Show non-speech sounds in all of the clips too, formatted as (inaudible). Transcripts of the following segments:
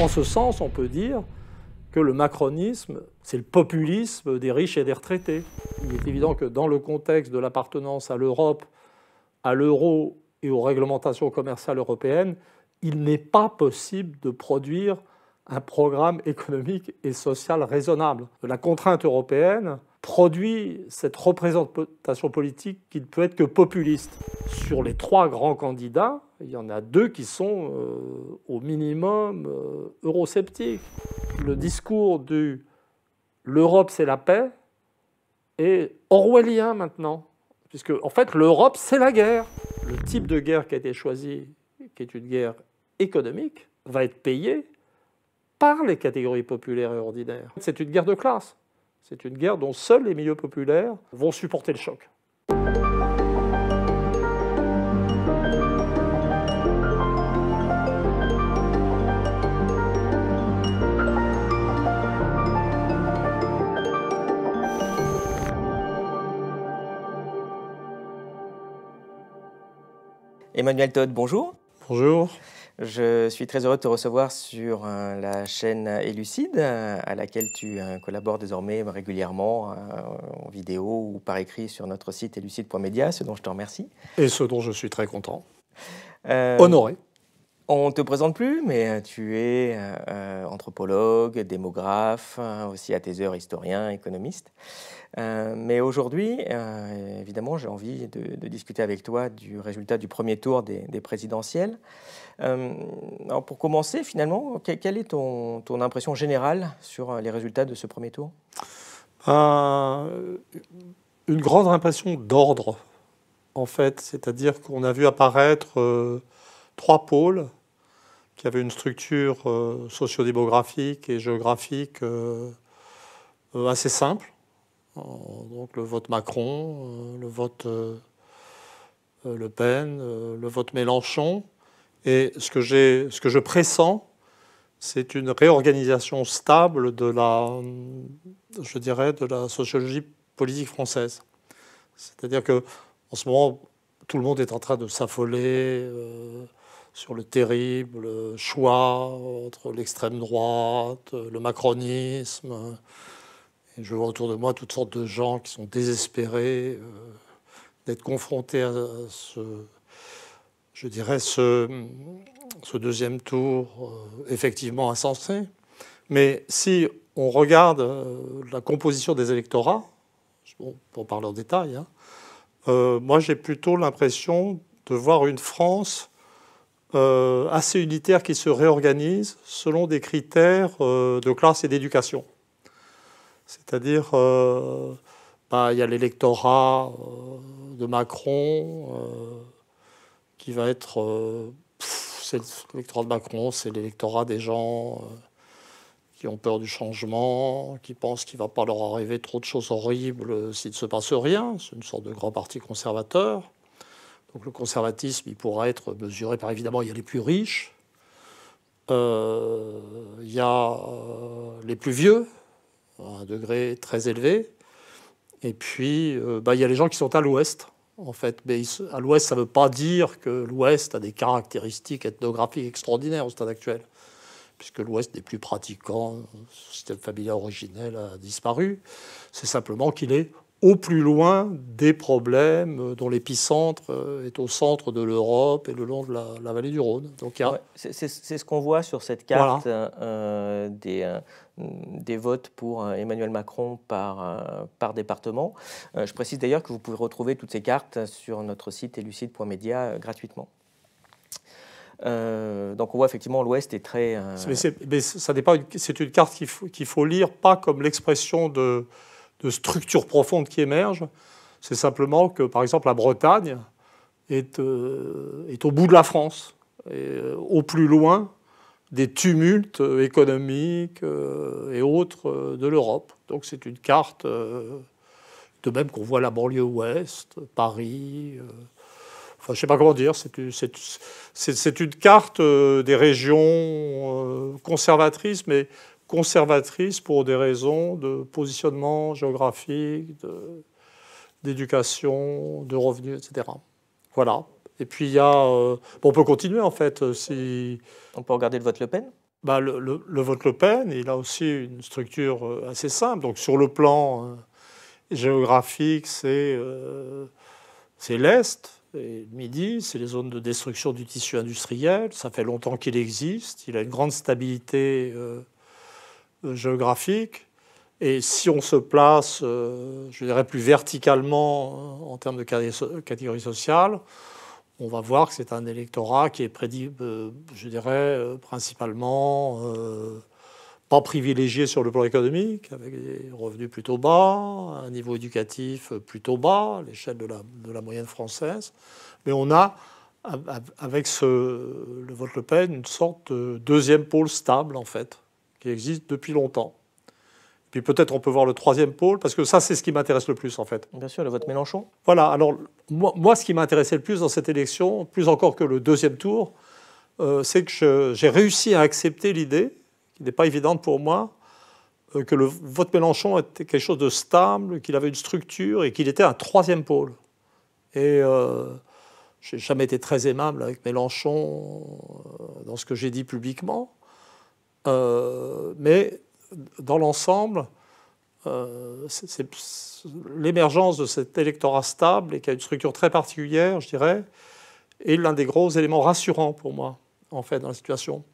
En ce sens, on peut dire que le macronisme, c'est le populisme des riches et des retraités. Il est évident que dans le contexte de l'appartenance à l'Europe, à l'euro et aux réglementations commerciales européennes, il n'est pas possible de produire un programme économique et social raisonnable. La contrainte européenne produit cette représentation politique qui ne peut être que populiste. Sur les trois grands candidats, il y en a deux qui sont euh, au minimum euh, eurosceptiques. Le discours du l'Europe c'est la paix est orwellien maintenant, puisque en fait l'Europe c'est la guerre. Le type de guerre qui a été choisi, qui est une guerre économique, va être payé par les catégories populaires et ordinaires. C'est une guerre de classe, c'est une guerre dont seuls les milieux populaires vont supporter le choc. Emmanuel Todd, bonjour. Bonjour. Je suis très heureux de te recevoir sur euh, la chaîne Elucide, euh, à laquelle tu euh, collabores désormais régulièrement en vidéo ou par écrit sur notre site elucide.media, ce dont je te remercie. Et ce dont je suis très content. Honoré. On ne te présente plus, mais euh, tu es euh, euh, anthropologue, démographe, aussi à tes heures historien, économiste. mais aujourd'hui, évidemment, j'ai envie de, discuter avec toi du résultat du premier tour des, présidentielles. pour commencer, finalement, quelle, est ton, impression générale sur les résultats de ce premier tour Une grande impression d'ordre, en fait. C'est-à-dire qu'on a vu apparaître trois pôles qui avait une structure euh, sociodémographique et géographique euh, euh, assez simple. Donc le vote Macron, le vote Le Pen, le vote Mélenchon. Et ce que, ce que je pressens, c'est une réorganisation stable de la, je dirais, de la sociologie politique française. C'est-à-dire que en ce moment, tout le monde est en train de s'affoler sur le terrible choix entre l'extrême droite, le macronisme. Et je vois autour de moi toutes sortes de gens qui sont désespérés euh, d'être confrontés à ce, je dirais, ce, ce deuxième tour euh, effectivement insensé. Mais si on regarde euh, la composition des électorats, bon, pour parler en détail, hein, moi j'ai plutôt l'impression de voir une France euh, assez unitaire qui se réorganise selon des critères euh, de classe et d'éducation. C'est-à-dire, euh, bah, il y a l'électorat de Macron qui va être... l'électorat de Macron, c'est l'électorat des gens qui ont peur du changement, qui pensent qu'il ne va pas leur arriver trop de choses horribles s'il ne se passe rien. C'est une sorte de grand parti conservateur. Donc le conservatisme, il pourra être mesuré par évidemment, il y a les plus riches, euh, il y a euh, les plus vieux, à un degré très élevé, et puis euh, bah, il y a les gens qui sont à l'ouest, en fait. Mais à l'ouest, ça ne veut pas dire que l'ouest a des caractéristiques ethnographiques extraordinaires au stade actuel, puisque l'ouest n'est plus pratiquant. le système familial originel a disparu. C'est simplement qu'il est au plus loin des problèmes dont l'épicentre euh, est au centre de l'Europe et le long de la, vallée du Rhône. Donc, c'est, ce qu'on voit sur cette carte euh, des, euh, des, votes pour Emmanuel Macron par, par département. je précise d'ailleurs que vous pouvez retrouver toutes ces cartes sur notre site elucide.media gratuitement. donc on voit effectivement l'Ouest est très. Mais, C'est une carte qu'il faut, lire pas comme l'expression de de structures profondes qui émergent. C'est simplement que, par exemple, la Bretagne est, euh, est au bout de la France, euh, au plus loin des tumultes euh, économiques et autres de l'Europe. Donc c'est une carte, de même qu'on voit la banlieue ouest, Paris. Enfin, je ne sais pas comment dire, c'est une, carte des régions conservatrices, mais conservatrice pour des raisons de positionnement géographique, d'éducation, de, revenus, etc. Voilà. Et puis il y a. Euh, on peut continuer en fait. Euh, si, on peut regarder le vote Le Pen bah, le, vote Le Pen, il a aussi une structure euh, assez simple. Donc sur le plan géographique, c'est l'Est. Et le Midi, c'est les zones de destruction du tissu industriel. Ça fait longtemps qu'il existe. Il a une grande stabilité euh, géographique. Et si on se place, euh, je dirais, plus verticalement euh, en termes de catégorie sociale, on va voir que c'est un électorat qui est prédit, je dirais, principalement pas privilégié sur le plan économique, avec des revenus plutôt bas, un niveau éducatif plutôt bas, l'échelle de la, moyenne française. Mais on a, avec le vote Le Pen, une sorte de deuxième pôle stable, en fait, existe depuis longtemps. Puis peut-être on peut voir le troisième pôle, parce que ça, c'est ce qui m'intéresse le plus, en fait. Bien sûr, le vote Mélenchon. Voilà, alors moi, ce qui m'intéressait le plus dans cette élection, plus encore que le deuxième tour, euh, c'est que j'ai réussi à accepter l'idée, qui n'est pas évidente pour moi, euh, que le vote Mélenchon était quelque chose de stable, qu'il avait une structure et qu'il était un troisième pôle. Et euh, j'ai jamais été très aimable avec Mélenchon euh, dans ce que j'ai dit publiquement. Euh, mais dans l'ensemble, euh, l'émergence de cet électorat stable et qui a une structure très particulière, je dirais, est l'un des gros éléments rassurants pour moi, en fait, dans la situation.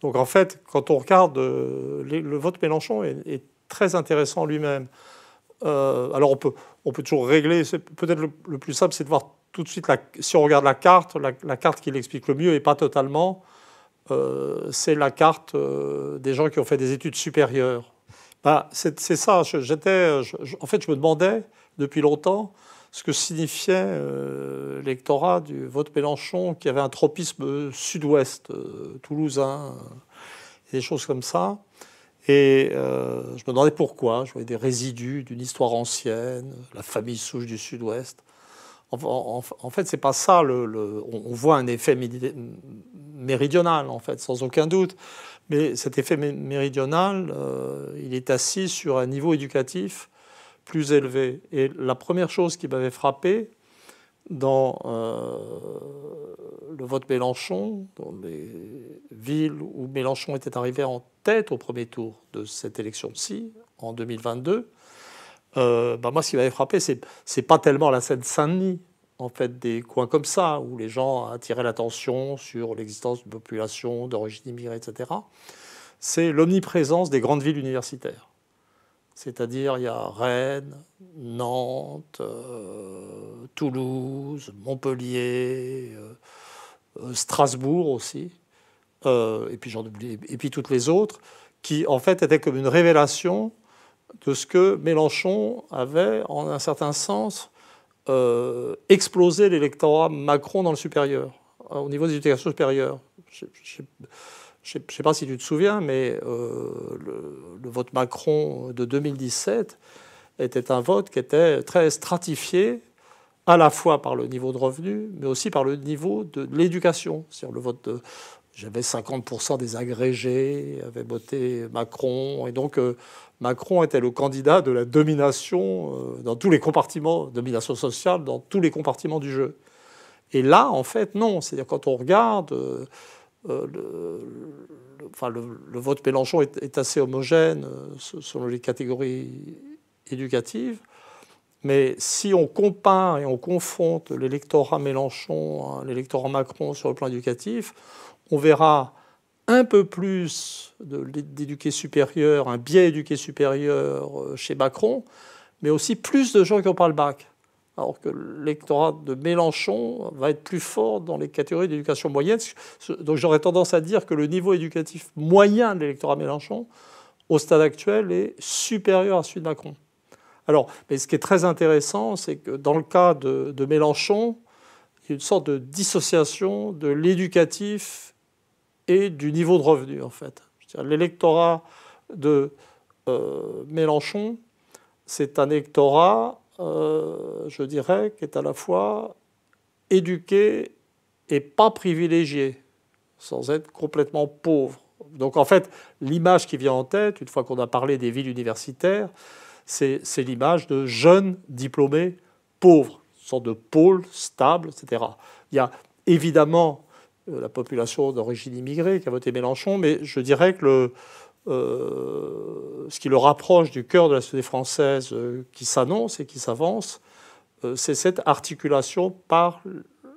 Donc en fait, quand on regarde euh, le vote Mélenchon est, très intéressant lui-même. alors on peut, on peut toujours régler, peut-être le, plus simple, c'est de voir tout de suite, si on regarde la carte, la carte qui l'explique le mieux et pas totalement, euh, c'est la carte euh, des gens qui ont fait des études supérieures. Bah, c'est ça. J'étais, en fait, je me demandais depuis longtemps ce que signifiait euh, l'électorat du vote Mélenchon, qui avait un tropisme sud-ouest, toulousain, des choses comme ça. Et je me demandais pourquoi. Je voyais des résidus d'une histoire ancienne, la famille souche du sud-ouest en, fait, c'est pas ça. Le, on voit un effet méridional, en fait, sans aucun doute. Mais cet effet méridional, euh, il est assis sur un niveau éducatif plus élevé. Et la première chose qui m'avait frappé dans euh, le vote Mélenchon, dans les villes où Mélenchon était arrivé en tête au premier tour de cette élection-ci, en 2022, euh, bah, moi, ce qui m'avait frappé, c'est, n'est pas tellement la scène saint denis en fait, des coins comme ça, où les gens attiraient l'attention sur l'existence d'une population d'origine immigrée, etc. C'est l'omniprésence des grandes villes universitaires. C'est-à-dire, il y a Rennes, Nantes, euh, Toulouse, Montpellier, euh, Strasbourg aussi, et puis et puis toutes les autres, qui en fait étaient comme une révélation de ce que Mélenchon avait, en un certain sens, euh, explosé l'électorat Macron dans le supérieur, euh, au niveau des éducations supérieures. Je ne sais pas si tu te souviens, mais euh, le, vote Macron de 2017 était un vote qui était très stratifié, à la fois par le niveau de revenu, mais aussi par le niveau de l'éducation. cest le vote de, j'avais 50% des agrégés, avait voté Macron. Et donc, euh, Macron était le candidat de la domination euh, dans tous les compartiments, domination sociale dans tous les compartiments du jeu. Et là, en fait, non. C'est-à-dire, quand on regarde, euh, le, enfin, le, vote Mélenchon est, est assez homogène selon les catégories éducatives. Mais si on compare et on confronte l'électorat Mélenchon à l'électorat Macron sur le plan éducatif, on verra un peu plus d'éduqués supérieurs, un biais éduqué supérieur euh, chez Macron, mais aussi plus de gens qui ont pas le bac. Alors que l'électorat de Mélenchon va être plus fort dans les catégories d'éducation moyenne. Donc j'aurais tendance à dire que le niveau éducatif moyen de l'électorat Mélenchon, au stade actuel, est supérieur à celui de Macron. Alors, mais ce qui est très intéressant, c'est que dans le cas de, de Mélenchon, il y a une sorte de dissociation de l'éducatif et du niveau de revenu, en fait. L'électorat de euh, Mélenchon, c'est un électorat, euh, je dirais, qui est à la fois éduqué et pas privilégié, sans être complètement pauvre. Donc en fait, l'image qui vient en tête, une fois qu'on a parlé des villes universitaires, c'est l'image de jeunes diplômés pauvres, une de pôle stable, etc. Il y a évidemment euh, la population d'origine immigrée qui a voté Mélenchon, mais je dirais que euh, ce qui le rapproche du cœur de la société française euh, qui s'annonce et qui s'avance, c'est cette articulation par,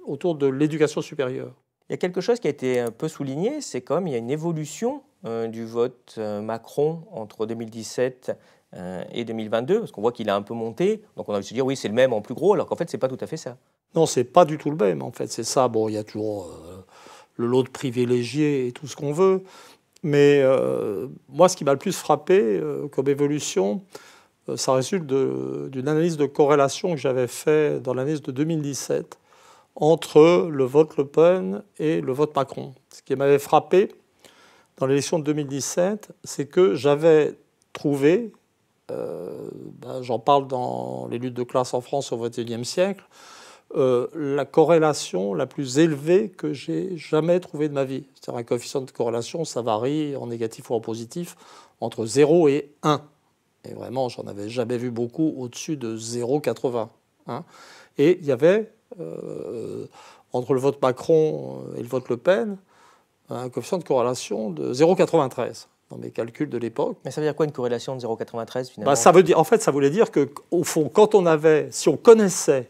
autour de l'éducation supérieure. Il y a quelque chose qui a été un peu souligné, c'est comme il y a une évolution du vote Macron entre 2017 et 2022, parce qu'on voit qu'il a un peu monté, donc on a envie de se dire oui c'est le même en plus gros, alors qu'en fait c'est pas tout à fait ça. Non, c'est pas du tout le même en fait, c'est ça. Bon, il y a toujours le lot de privilégiés et tout ce qu'on veut. Mais euh, moi, ce qui m'a le plus frappé euh, comme évolution, euh, ça résulte d'une analyse de corrélation que j'avais faite dans l'analyse de 2017 entre le vote Le Pen et le vote Macron. Ce qui m'avait frappé dans l'élection de 2017, c'est que j'avais trouvé, ben, j'en parle dans les luttes de classe en France au XXIe siècle, euh, la corrélation la plus élevée que j'ai jamais trouvée de ma vie. C'est-à-dire un coefficient de corrélation, ça varie en négatif ou en positif entre 0 et 1. Et vraiment, j'en avais jamais vu beaucoup au-dessus de 0,80. Hein. Et il y avait, euh, entre le vote Macron et le vote Le Pen, un coefficient de corrélation de 0,93 dans mes calculs de l'époque. Mais ça veut dire quoi une corrélation de 0,93 finalement bah, ça veut dire, En fait, ça voulait dire que, au fond, quand on avait, si on connaissait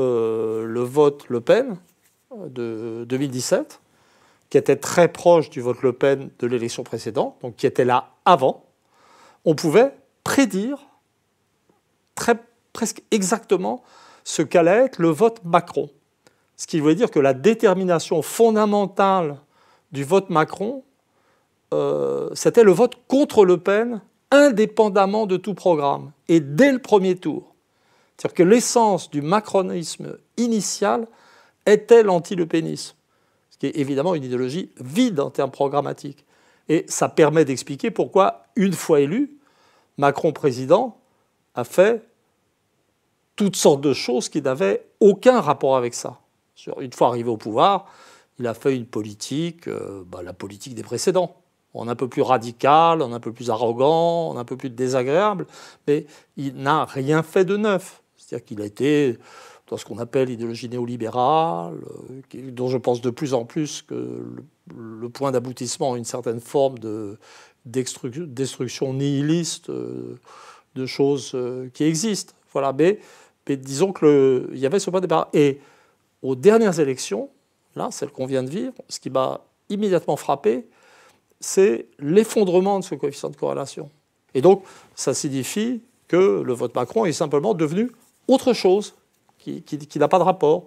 euh, le vote Le Pen euh, de 2017, euh, qui était très proche du vote Le Pen de l'élection précédente, donc qui était là avant, on pouvait prédire très, presque exactement ce qu'allait être le vote Macron. Ce qui voulait dire que la détermination fondamentale du vote Macron, c'était le vote contre Le Pen, indépendamment de tout programme, et dès le premier tour. C'est-à-dire que l'essence du macronisme initial était l'anti-lepénisme, ce qui est évidemment une idéologie vide en termes programmatiques. Et ça permet d'expliquer pourquoi, une fois élu, Macron président a fait toutes sortes de choses qui n'avaient aucun rapport avec ça. Une fois arrivé au pouvoir, il a fait une politique, euh, bah, la politique des précédents, en un peu plus radical, en un peu plus arrogant, en un peu plus désagréable, mais il n'a rien fait de neuf. C'est-à-dire qu'il a été dans ce qu'on appelle l'idéologie néolibérale, euh, dont je pense de plus en plus que le, point d'aboutissement à une certaine forme de destruction nihiliste euh, de choses euh, qui existent. Voilà, mais, mais disons qu'il y avait ce point de départ. Et aux dernières élections, là, celles qu'on vient de vivre, ce qui m'a immédiatement frappé, c'est l'effondrement de ce coefficient de corrélation. Et donc, ça signifie que le vote Macron est simplement devenu autre chose qui, n'a pas de rapport.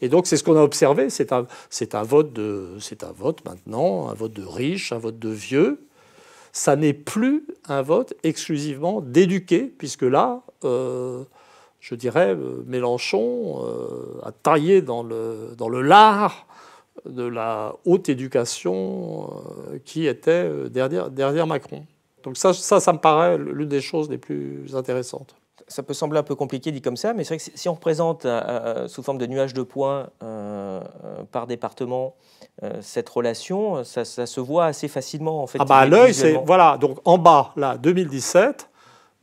Et donc c'est ce qu'on a observé, c'est un, un, vote de, c'est un vote maintenant, un vote de riche, un vote de vieux. Ça n'est plus un vote exclusivement d'éduqués, puisque là, euh, je dirais, euh, Mélenchon euh, a taillé dans le, dans le lard de la haute éducation qui était derrière, Macron. Donc ça, ça, ça me paraît l'une des choses les plus intéressantes ça peut sembler un peu compliqué dit comme ça, mais c'est vrai que si on représente euh, euh, euh, sous forme de nuage de points par département cette relation, ça, se voit assez facilement en fait. Ah bah à l'œil, c'est voilà. Donc en bas, là, 2017,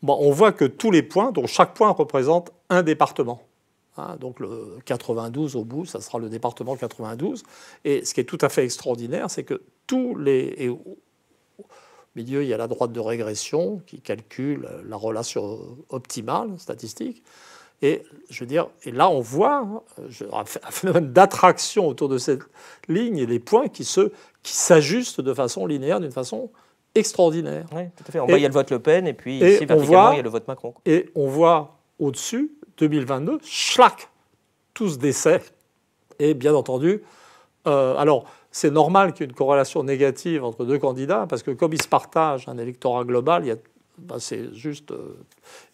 on voit que tous les points, dont chaque point représente un département. Hein, donc le 92 au bout, ça sera le département 92. Et ce qui est tout à fait extraordinaire, c'est que tous les milieu, il y a la droite de régression qui calcule euh, la relation optimale statistique. Et je veux dire, et là on voit hein, un phénomène d'attraction autour de cette ligne et des points qui se qui s'ajustent de façon linéaire, d'une façon extraordinaire. Oui, tout à fait. En voit il y a le vote Le Pen et puis ici il y a le vote Macron. Et on voit au-dessus 2022, schlac, tout se décès. Et bien entendu, euh, alors c'est normal qu'il y ait une corrélation négative entre deux candidats, parce que comme ils se partagent un électorat global, ben, c'est juste. Euh,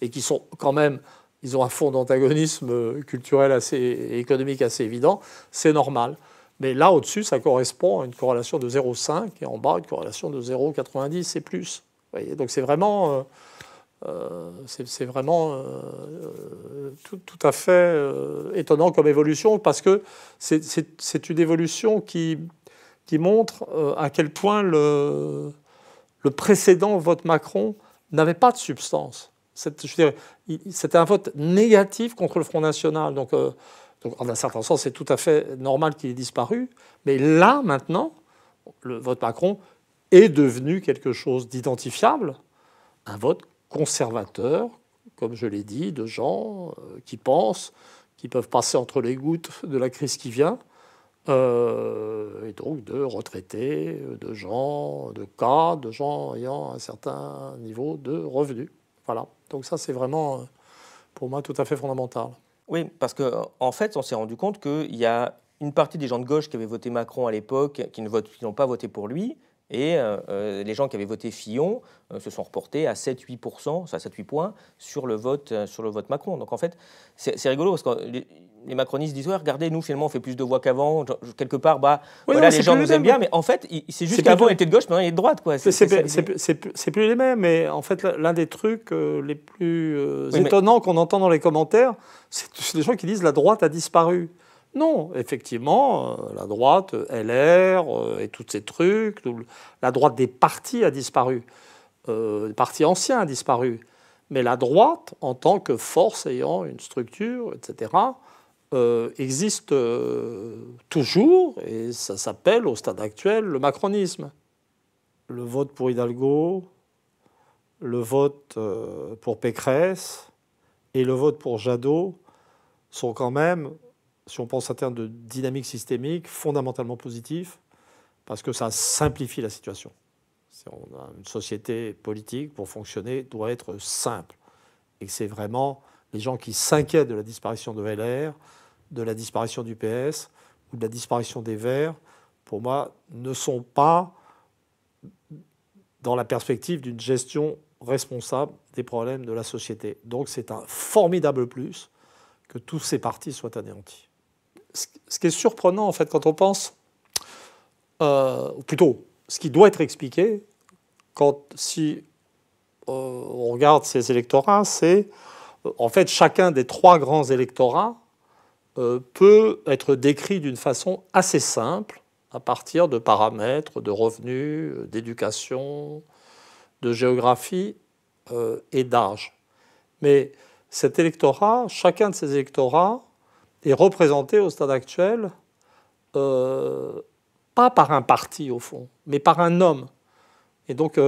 et qui sont quand même. Ils ont un fond d'antagonisme euh, culturel assez, et économique assez évident, c'est normal. Mais là, au-dessus, ça correspond à une corrélation de 0,5 et en bas, une corrélation de 0,90 et plus. Donc c'est vraiment. Euh, c'est vraiment tout, à fait étonnant comme évolution parce que c'est une évolution qui, qui montre euh, à quel point le, le précédent vote Macron n'avait pas de substance. C'était un vote négatif contre le Front National. Donc, euh, donc en un certain sens, c'est tout à fait normal qu'il ait disparu. Mais là, maintenant, le vote Macron est devenu quelque chose d'identifiable, un vote conservateur, comme je l'ai dit, de gens euh, qui pensent qui peuvent passer entre les gouttes de la crise qui vient euh, et donc de retraités, de gens, de cas, de gens ayant un certain niveau de revenus. Voilà. Donc ça, c'est vraiment, euh, pour moi, tout à fait fondamental. Oui, parce qu'en en fait, on s'est rendu compte qu'il y a une partie des gens de gauche qui avaient voté Macron à l'époque, qui n'ont pas voté pour lui, et euh, les gens qui avaient voté Fillon se sont reportés à 7-8%, ça 7-8 points sur le, vote, sur le vote Macron. Donc en fait, c'est rigolo parce que les macronistes disent ouais, regardez, nous finalement on fait plus de voix qu'avant. Quelque part, bah oui, les gens nous aiment bien, mais en fait, c'est juste qu'avant on était de gauche, maintenant il est de droite, quoi. C'est plus, les mêmes. Mais en fait, l'un des trucs euh, les plus euh, étonnants qu'on entend dans les commentaires, c'est les gens qui disent la droite a disparu. Non, effectivement, euh, la droite, LR et tous ces trucs, la droite des partis a disparu. les partis anciens a disparu. Mais la droite, en tant que force ayant une structure, etc., euh, existe euh, toujours, et ça s'appelle au stade actuel le macronisme. Le vote pour Hidalgo, le vote euh, pour Pécresse et le vote pour Jadot sont quand même, si on pense en termes de dynamique systémique, fondamentalement positifs, parce que ça simplifie la situation. on a une société politique, pour fonctionner, doit être simple. Et c'est vraiment les gens qui s'inquiètent de la disparition de LR, de la disparition du PS ou de la disparition des Verts, pour moi, ne sont pas dans la perspective d'une gestion responsable des problèmes de la société. Donc c'est un formidable plus que tous ces partis soient anéantis. Ce qui est surprenant, en fait, quand on pense, euh, ou plutôt ce qui doit être expliqué, quand si euh, on regarde ces électorats, c'est en fait chacun des trois grands électorats euh, peut être décrit d'une façon assez simple à partir de paramètres de revenus, euh, d'éducation, de géographie euh, et d'âge. Mais cet électorat, chacun de ces électorats est représenté au stade actuel pas par un parti au fond, mais par un homme. Et donc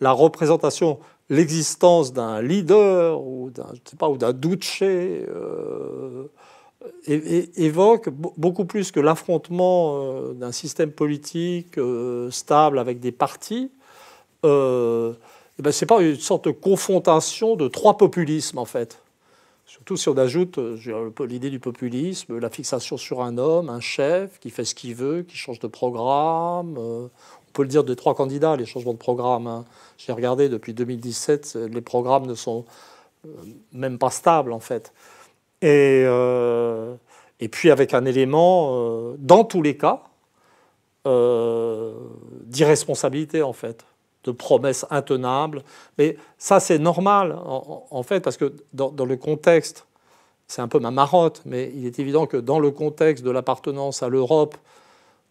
la représentation, l'existence d'un leader ou d'un, je sais pas, ou d'un évoque beaucoup plus que l'affrontement euh, d'un système politique euh, stable avec des partis. Euh, eh ben, c'est pas une sorte de confrontation de trois populismes en fait. Surtout si on ajoute euh, l'idée du populisme, la fixation sur un homme, un chef qui fait ce qu'il veut, qui change de programme. On peut le dire des trois candidats, les changements de programme. Hein. J'ai regardé depuis 2017, les programmes ne sont même pas stables en fait. Euh, et, puis avec un élément, euh, dans tous les cas, euh, d'irresponsabilité en fait, de promesses intenables. Mais ça c'est normal en, fait parce que dans, dans le contexte, c'est un peu ma marotte, mais il est évident que dans le contexte de l'appartenance à l'Europe,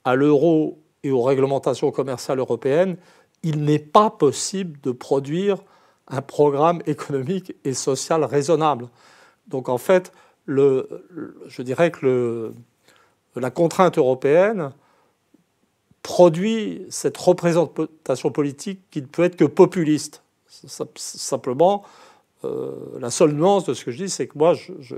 à l'euro et aux réglementations commerciales européennes, il n'est pas possible de produire un programme économique et social raisonnable. Donc en fait, je dirais que la contrainte européenne produit cette représentation politique qui ne peut être que populiste. Simplement, euh, la seule nuance de ce que je dis, c'est que moi, je,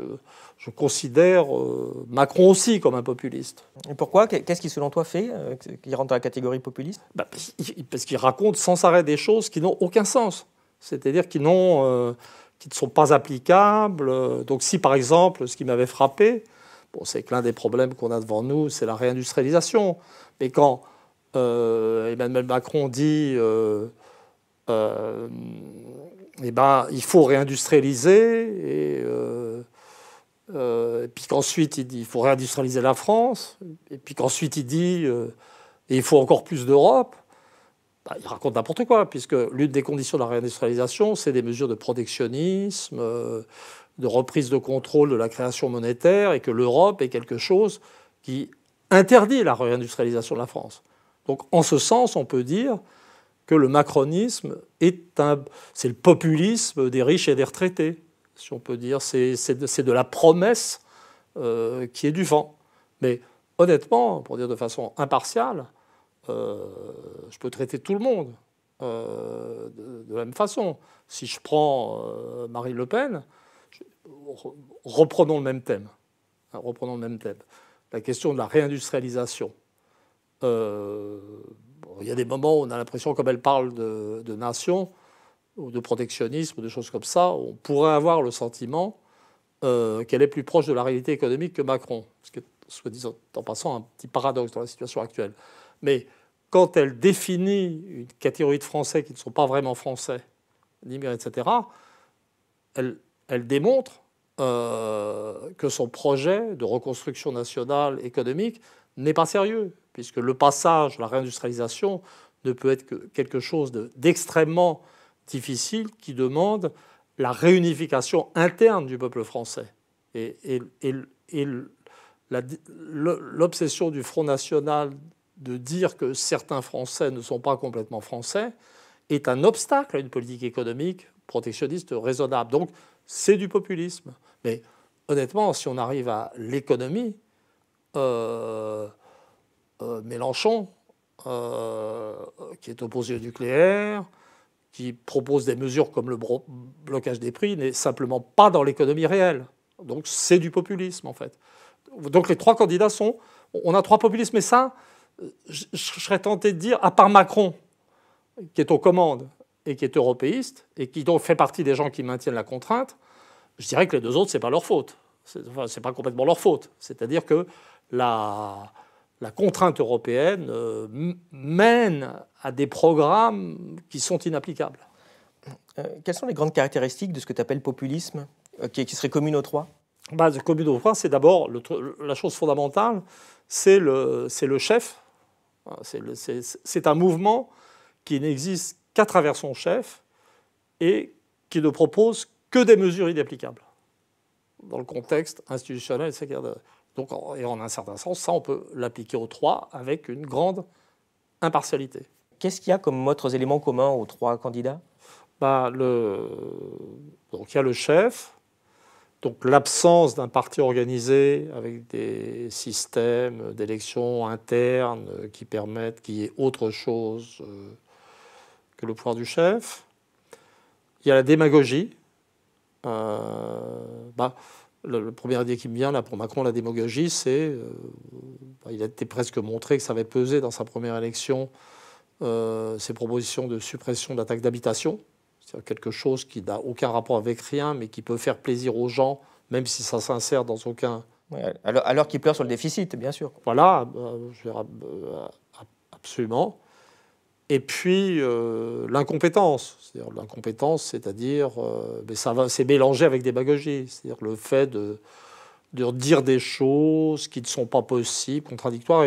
considère euh, Macron aussi comme un populiste. Et pourquoi Qu'est-ce qui, selon toi, fait euh, qui rentre dans la catégorie populiste bah, Parce qu'il raconte sans arrêt des choses qui n'ont aucun sens. C'est-à-dire qui n'ont qui ne sont pas applicables. Donc si par exemple, ce qui m'avait frappé, bon, c'est que l'un des problèmes qu'on a devant nous, c'est la réindustrialisation. Mais quand euh, Emmanuel Macron dit euh, euh, eh ben, il faut réindustrialiser, euh, et, puis qu'ensuite il dit il faut réindustrialiser la France, et puis qu'ensuite il dit il faut encore plus d'Europe, bah, il raconte n'importe quoi, puisque l'une des conditions de la réindustrialisation, c'est des mesures de protectionnisme, euh, de reprise de contrôle de la création monétaire, et que l'Europe est quelque chose qui interdit la réindustrialisation de la France. Donc en ce sens, on peut dire que le macronisme est un, c'est le populisme des riches et des retraités, si on peut dire. C'est, de, la promesse euh, qui est du vent. Mais honnêtement, pour dire de façon impartiale, euh, je peux traiter tout le monde euh, de, la même façon. Si je prends euh, Marine Le Pen, reprenons le même thème. Hein, reprenons le même thème. La question de la réindustrialisation. il y a des moments où on a l'impression, comme elle parle de, nation ou de protectionnisme ou de choses comme ça, on pourrait avoir le sentiment qu'elle est plus proche de la réalité économique que Macron, ce qui est, soit disant en passant, un petit paradoxe dans la situation actuelle. Mais quand elle définit une catégorie de Français qui ne sont pas vraiment Français, etc., elle, démontre euh, que son projet de reconstruction nationale économique n'est pas sérieux, puisque le passage, la réindustrialisation ne peut être que quelque chose d'extrêmement difficile qui demande la réunification interne du peuple français. et l'obsession du Front National de dire que certains Français ne sont pas complètement français est un obstacle à une politique économique protectionniste raisonnable. Donc c'est du populisme. Mais honnêtement, si on arrive à l'économie, euh, euh, Mélenchon, euh, qui est opposé au nucléaire, qui propose des mesures comme le blocage des prix, n'est simplement pas dans l'économie réelle. Donc c'est du populisme en fait. Donc les trois candidats sont... On a trois populismes, mais ça, euh, je, serais tenté de dire, à part Macron, qui est aux commandes et qui est européiste, et qui donc fait partie des gens qui maintiennent la contrainte, je dirais que les deux autres, ce n'est pas leur faute. Ce n'est pas complètement leur faute. C'est-à-dire que la, la contrainte européenne euh, mène à des programmes qui sont inapplicables. Euh, quelles sont les grandes caractéristiques de ce que tu appelles populisme, qui, qui, serait commune aux trois Base Commune aux trois, c'est d'abord la chose fondamentale, c'est le, chef. C'est un mouvement qui n'existe qu'à travers son chef et qui ne propose que des mesures inapplicables dans le contexte institutionnel, Donc, et en un certain sens, ça, on peut l'appliquer aux trois avec une grande impartialité. Qu'est-ce qu'il y a comme autres éléments communs aux trois candidats bah, Donc il y a le chef, donc l'absence d'un parti organisé avec des systèmes d'élections internes qui permettent qu'il y ait autre chose euh, que le pouvoir du chef. Il y a la démagogie. Euh, bah, le, premier idée qui me vient là pour Macron, la démagogie, c'est euh, bah, il a été presque montré que ça avait pesé dans sa première élection ses propositions de suppression de d'habitation quelque chose qui n'a aucun rapport avec rien, mais qui peut faire plaisir aux gens, même si ça s'insère dans aucun. alors, alors qu'il pleure sur le déficit, bien sûr. Voilà, euh, je euh, absolument. Et puis euh, l'incompétence, c'est-à-dire l'incompétence, c'est-à-dire, mais ça c'est mélangé avec démagogie, c'est-à-dire le fait de, dire des choses qui ne sont pas possibles, contradictoires.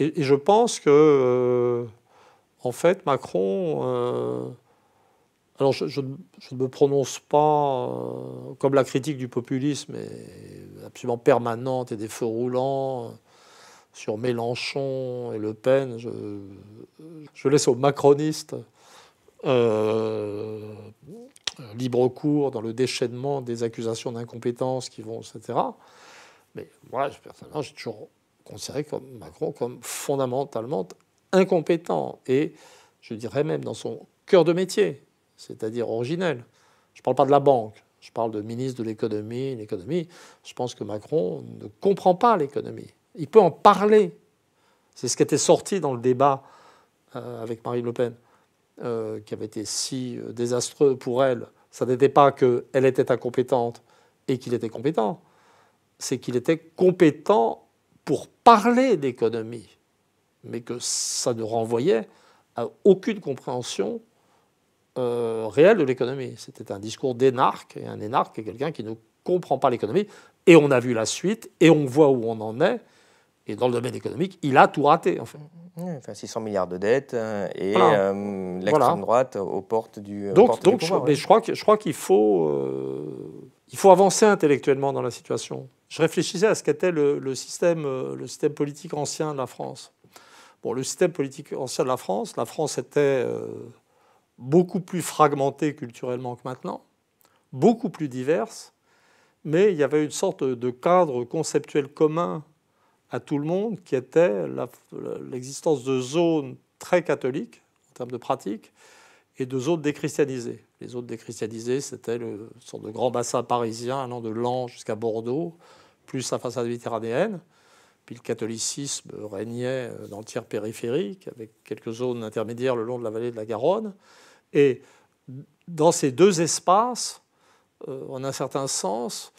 et je pense que, en fait, Macron alors, je, ne me prononce pas euh, comme la critique du populisme est absolument permanente et des feux roulants euh, sur Mélenchon et Le Pen. Je, laisse aux macronistes euh, libre cours dans le déchaînement des accusations d'incompétence qui vont, etc. Mais moi, personnellement, j'ai toujours considéré Macron comme fondamentalement incompétent et je dirais même dans son cœur de métier c'est-à-dire originel. Je ne parle pas de la banque, je parle de ministre de l'économie, l'économie. Je pense que Macron ne comprend pas l'économie. Il peut en parler. C'est ce qui était sorti dans le débat euh, avec Marine Le Pen, euh, qui avait été si euh, désastreux pour elle. Ça n'était pas qu'elle était incompétente et qu'il était compétent. C'est qu'il était compétent pour parler d'économie, mais que ça ne renvoyait à aucune compréhension euh, réel de l'économie. C'était un discours d'énarque, et un énarque est quelqu'un qui ne comprend pas l'économie. Et on a vu la suite, et on voit où on en est. Et dans le domaine économique, il a tout raté, en fait. Enfin, 600 milliards de dettes euh, et voilà. Euh, l'extrême droite aux portes du. Donc, donc je, crois que je crois qu'il faut il faut avancer intellectuellement dans la situation. Je réfléchissais à ce qu'était le, système le système politique ancien de la France. Bon, le système politique ancien de la France, la France était beaucoup plus fragmentées culturellement que maintenant, beaucoup plus diverses, mais il y avait une sorte de cadre conceptuel commun à tout le monde qui était l'existence de zones très catholiques en termes de pratique et de zones déchristianisées. Les zones déchristianisées, c'était le sort de grand bassin parisien allant de Lens jusqu'à Bordeaux, plus la façade méditerranéenne. Puis le catholicisme régnait dans le tiers périphérique, avec quelques zones intermédiaires le long de la vallée de la Garonne. Et dans ces deux espaces, euh, en un certain sens,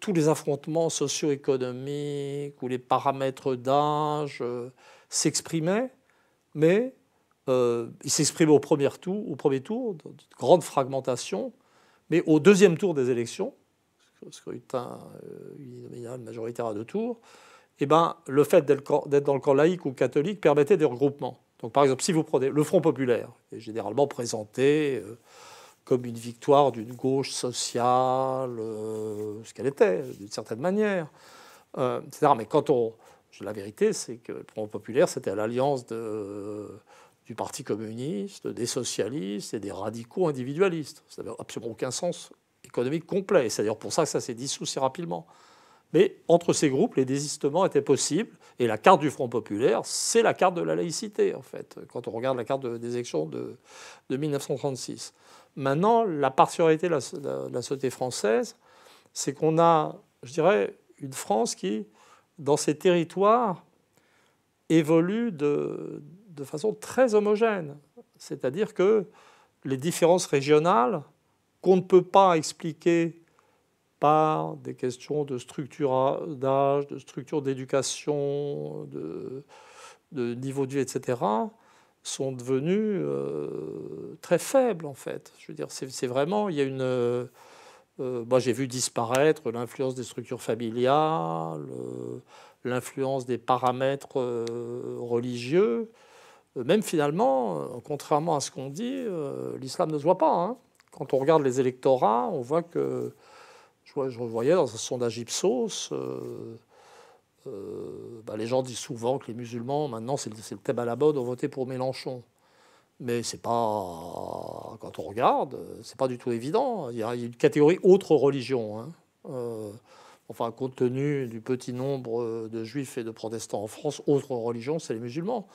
tous les affrontements socio-économiques ou les paramètres d'âge euh, s'exprimaient, mais euh, ils s'exprimaient au premier tour, au premier tour, de, grande fragmentation, mais au deuxième tour des élections, scrutin uninominal majoritaire à deux tours, eh ben, le fait d'être dans le camp laïque ou catholique permettait des regroupements. Donc par exemple, si vous prenez le Front populaire, est généralement présenté euh, comme une victoire d'une gauche sociale, euh, ce qu'elle était, d'une certaine manière, euh, etc. Mais quand on... La vérité, c'est que le Front populaire, c'était l'alliance du Parti communiste, des socialistes et des radicaux individualistes. Ça n'avait absolument aucun sens économique complet. C'est d'ailleurs pour ça que ça s'est dissous si rapidement. Mais entre ces groupes, les désistements étaient possibles. Et la carte du Front populaire, c'est la carte de la laïcité, en fait, quand on regarde la carte des élections de, 1936. Maintenant, la partialité de la, société française, c'est qu'on a, je dirais, une France qui, dans ses territoires, évolue de façon très homogène. C'est-à-dire que les différences régionales qu'on ne peut pas expliquer par des questions de structure d'âge, de structure d'éducation, de, de, niveau de vie, etc., sont devenus euh, très faibles, en fait. Je veux dire, c'est vraiment... Il y a une... moi, euh, bah, j'ai vu disparaître l'influence des structures familiales, euh, l'influence des paramètres religieux. Même finalement, contrairement à ce qu'on dit, l'islam ne se voit pas. Hein. Quand on regarde les électorats, on voit que je, revoyais dans un sondage Ipsos, euh, euh, bah, les gens disent souvent que les musulmans, maintenant c'est le, thème à la mode, ont voté pour Mélenchon. Mais c'est pas, quand on regarde, c'est pas du tout évident. Il y a une catégorie autre religion. Hein. Euh, enfin, compte tenu du petit nombre de juifs et de protestants en France, autre religion, c'est les musulmans.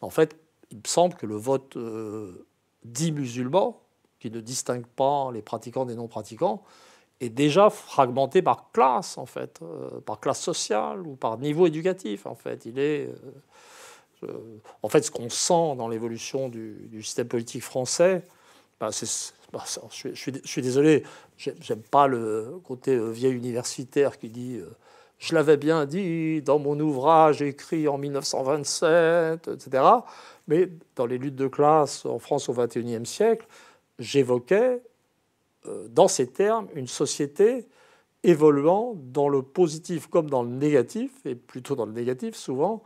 En fait, il me semble que le vote dit musulman, qui ne distingue pas les pratiquants des non-pratiquants, est déjà fragmenté par classe, en fait, euh, par classe sociale ou par niveau éducatif, en fait. Il est. Euh, euh, en fait, ce qu'on sent dans l'évolution du, système politique français, bah, c'est. Bah, je, je, suis, désolé, j'aime pas le côté vieil universitaire qui dit je l'avais bien dit dans mon ouvrage écrit en 1927, etc. Mais dans les luttes de classe en France au XXIe siècle, j'évoquais euh, dans ces termes, une société évoluant dans le positif comme dans le négatif, et plutôt dans le négatif souvent,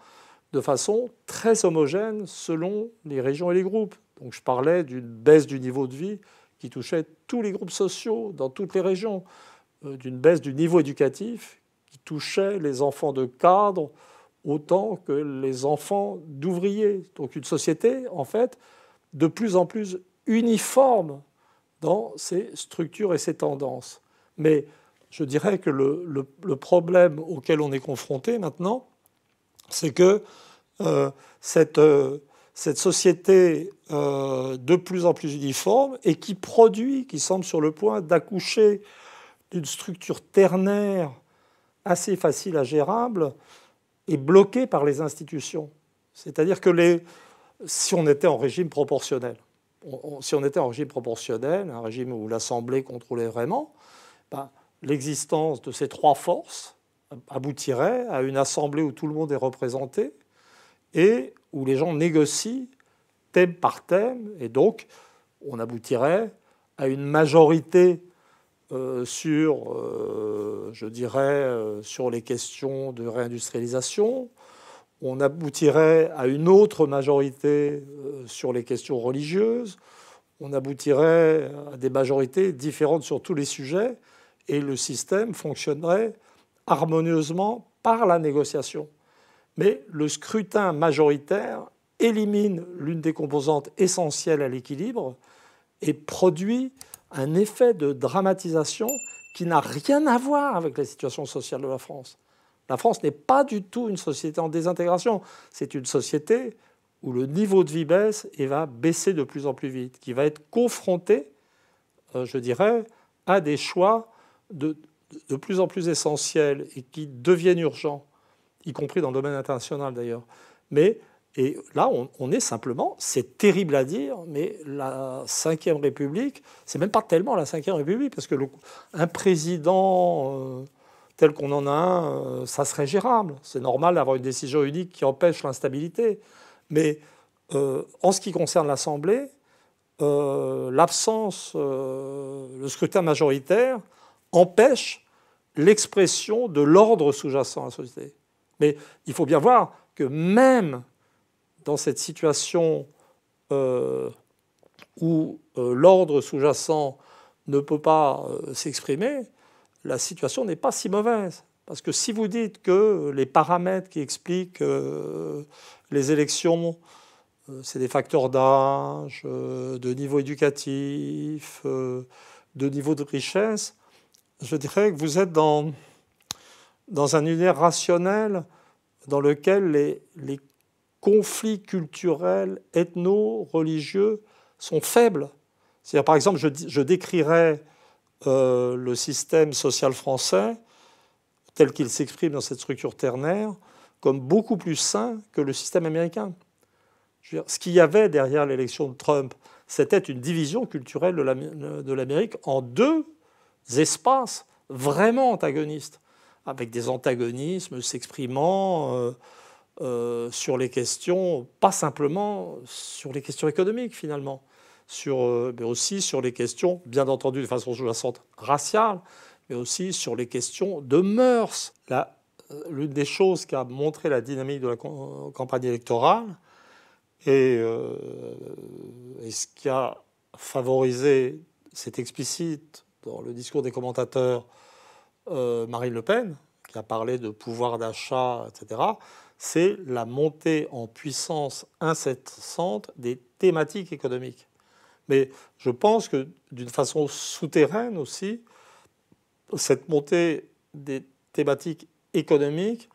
de façon très homogène selon les régions et les groupes. Donc je parlais d'une baisse du niveau de vie qui touchait tous les groupes sociaux dans toutes les régions, euh, d'une baisse du niveau éducatif qui touchait les enfants de cadres autant que les enfants d'ouvriers. Donc une société, en fait, de plus en plus uniforme dans ces structures et ces tendances. Mais je dirais que le, problème auquel on est confronté maintenant, c'est que euh, euh, cette, société euh, de plus en plus uniforme et qui produit, qui semble sur le point d'accoucher d'une structure ternaire assez facile à gérable, est bloquée par les institutions. C'est-à-dire que les, si on était en régime proportionnel, si on était en régime proportionnel, un régime où l'Assemblée contrôlait vraiment, ben, l'existence de ces trois forces aboutirait à une assemblée où tout le monde est représenté et où les gens négocient thème par thème, et donc on aboutirait à une majorité euh, sur, euh, je dirais, euh, sur les questions de réindustrialisation, on aboutirait à une autre majorité euh, sur les questions religieuses, on aboutirait à des majorités différentes sur tous les sujets, et le système fonctionnerait harmonieusement par la négociation. Mais le scrutin majoritaire élimine l'une des composantes essentielles à l'équilibre et produit un effet de dramatisation qui n'a rien à voir avec la situation sociale de la France. La France n'est pas du tout une société en désintégration. C'est une société où le niveau de vie baisse et va baisser de plus en plus vite, qui va être confrontée, euh, je dirais, à des choix de, de plus en plus essentiels et qui deviennent urgents, y compris dans le domaine international d'ailleurs. Mais et là, on, est simplement, c'est terrible à dire, mais la Ve République, c'est même pas tellement la Ve République, parce que un président. Euh, tel qu'on en a un, euh, ça serait gérable. C'est normal d'avoir une décision unique qui empêche l'instabilité. Mais euh, en ce qui concerne l'Assemblée, euh, l'absence, le scrutin majoritaire empêche l'expression de l'ordre sous-jacent à la société. Mais il faut bien voir que même dans cette situation où l'ordre sous-jacent ne peut pas s'exprimer, la situation n'est pas si mauvaise. Parce que si vous dites que les paramètres qui expliquent euh, les élections, euh, c'est des facteurs d'âge, euh, de niveau éducatif, de niveau de richesse, je dirais que vous êtes dans, dans un univers rationnel dans lequel les, les conflits culturels, ethno-religieux sont faibles. C'est-à-dire, par exemple, je, je décrirais euh, le système social français, tel qu'il s'exprime dans cette structure ternaire, comme beaucoup plus sain que le système américain. ce qu'il y avait derrière l'élection de Trump, c'était une division culturelle de l'Amérique en deux espaces vraiment antagonistes, avec des antagonismes s'exprimant euh, euh, sur les questions, pas simplement sur les questions économiques finalement, sur, euh, mais aussi sur les questions, bien entendu de façon sous-jacente raciale, mais aussi sur les questions de mœurs. Euh, l'une des choses qui a montré la dynamique de la euh, campagne électorale et, ce qui a favorisé, c'est explicite dans le discours des commentateurs, Marine Le Pen, qui a parlé de pouvoir d'achat, etc., c'est la montée en puissance incessante des thématiques économiques. Mais je pense que d'une façon souterraine aussi, cette montée des thématiques économiques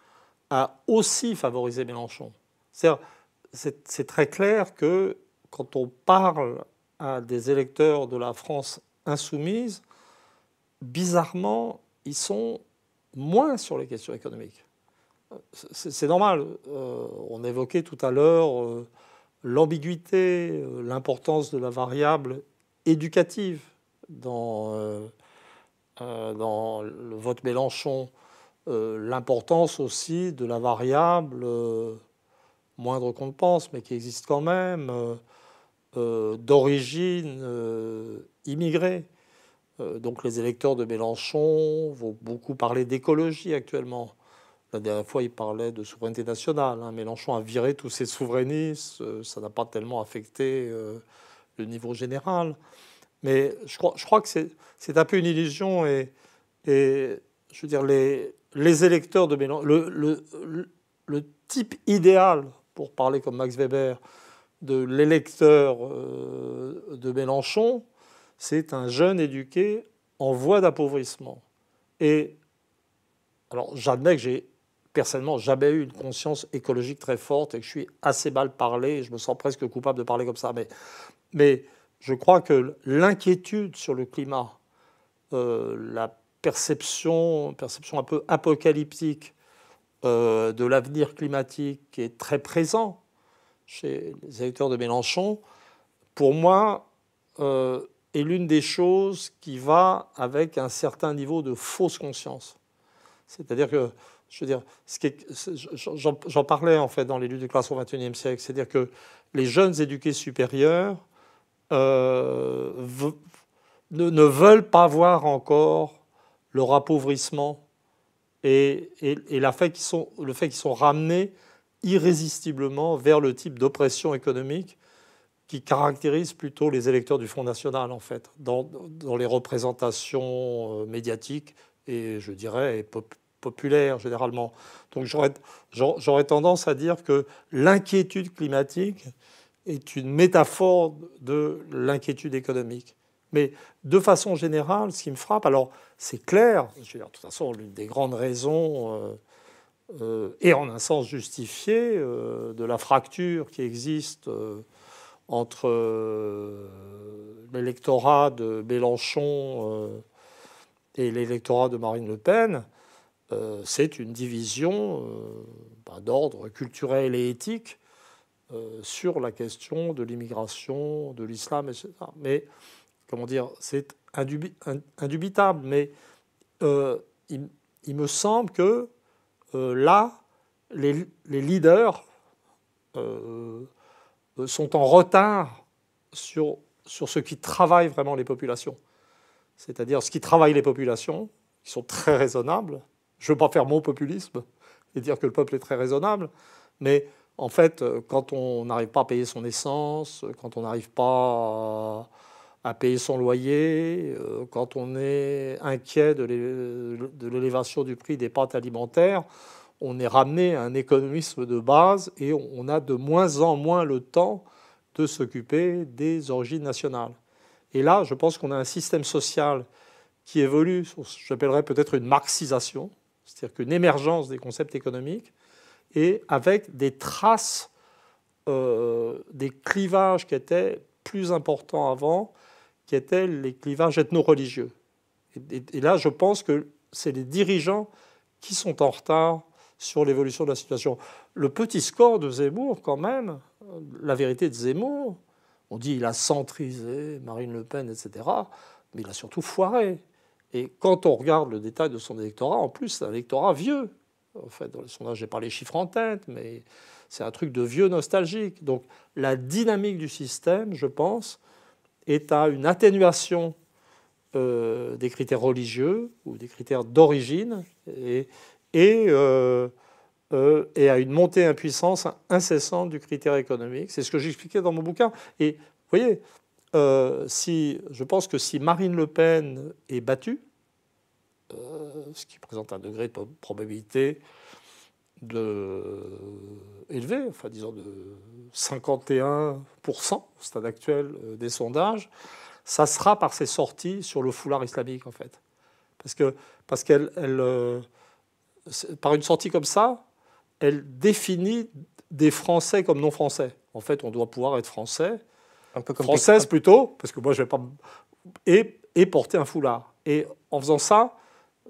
a aussi favorisé Mélenchon. C'est très clair que quand on parle à des électeurs de la France insoumise, bizarrement, ils sont moins sur les questions économiques. C'est normal. Euh, on évoquait tout à l'heure euh, l'ambiguïté, euh, l'importance de la variable éducative dans, euh, euh, le vote Mélenchon, l'importance aussi de la variable moindre qu'on le pense, mais qui existe quand même, d'origine immigrée. donc les électeurs de Mélenchon vont beaucoup parler d'écologie actuellement. La dernière fois, il parlait de souveraineté nationale. Hein. Mélenchon a viré tous ses souverainistes. Euh, ça n'a pas tellement affecté euh, le niveau général. Mais je crois, je crois que c'est un peu une illusion. Et, et je veux dire, les, les électeurs de Mélenchon, le, le, type idéal, pour parler comme Max Weber, de l'électeur euh, de Mélenchon, c'est un jeune éduqué en voie d'appauvrissement. Et alors, j'admets que j'ai personnellement j'avais eu une conscience écologique très forte et que je suis assez mal parlé. je me sens presque coupable de parler comme ça. Mais, je crois que l'inquiétude sur le climat, euh, la perception, perception un peu apocalyptique euh, de l'avenir climatique qui est très présent chez les électeurs de Mélenchon, pour moi, euh, est l'une des choses qui va avec un certain niveau de fausse conscience. C'est-à-dire que je veux dire, j'en parlais en fait dans les luttes de classe au XXIe siècle, c'est-à-dire que les jeunes éduqués supérieurs euh, ne, veulent pas voir encore leur appauvrissement et, le fait qu'ils sont ramenés irrésistiblement vers le type d'oppression économique qui caractérise plutôt les électeurs du Front National, en fait, dans, les représentations euh, médiatiques et, je dirais, populaire généralement. Donc j'aurais tendance à dire que l'inquiétude climatique est une métaphore de l'inquiétude économique. Mais de façon générale, ce qui me frappe, alors c'est clair, je dire, de toute façon, l'une des grandes raisons, et euh, euh, en un sens justifiée, euh, de la fracture qui existe entre l'électorat de Mélenchon et l'électorat de Marine Le Pen, euh, c'est une division euh, bah, d'ordre culturel et éthique euh, sur la question de l'immigration, de l'islam, etc. Mais, comment dire, c'est indubitable, mais il, me semble que là, les, leaders sont en retard sur, sur ce qui travaille vraiment les populations. C'est-à-dire ce qui travaille les populations, qui sont très raisonnables, je ne veux pas faire mon populisme et dire que le peuple est très raisonnable, mais en fait, euh, quand on n'arrive pas à payer son essence, euh, quand on n'arrive pas à, payer son loyer, euh, quand on est inquiet de l'élévation du prix des pâtes alimentaires, on est ramené à un économisme de base et on a de moins en moins le temps de s'occuper des origines nationales. Et là, je pense qu'on a un système social qui évolue, j'appellerais peut-être une marxisation, c'est-à-dire qu'une émergence des concepts économiques, et avec des traces, euh, des clivages qui étaient plus importants avant, qui étaient les clivages ethno-religieux. Et, là, je pense que c'est les dirigeants qui sont en retard sur l'évolution de la situation. Le petit score de Zemmour, quand même, euh, la vérité de Zemmour, on dit il a centrisé Marine Le Pen, etc., mais il a surtout foiré. Et quand on regarde le détail de son électorat, en plus, c'est un électorat vieux. En fait, dans le sondage, j'ai pas les chiffres en tête, mais c'est un truc de vieux nostalgique. Donc la dynamique du système, je pense, est à une atténuation euh, des critères religieux ou des critères d'origine et, et, euh, euh, et, à une montée en puissance incessante du critère économique. C'est ce que j'expliquais dans mon bouquin. Et vous voyez, euh, si, je pense que si Marine Le Pen est battue, euh, ce qui présente un degré de probabilité de, élevé, enfin disons de 51% au stade actuel euh, des sondages, ça sera par ses sorties sur le foulard islamique en fait. Parce que parce qu'elle par une sortie comme ça, elle définit des Français comme non-Français. En fait, on doit pouvoir être Français un peu comme française plutôt, parce que moi je vais pas. Et, porter un foulard. Et en faisant ça,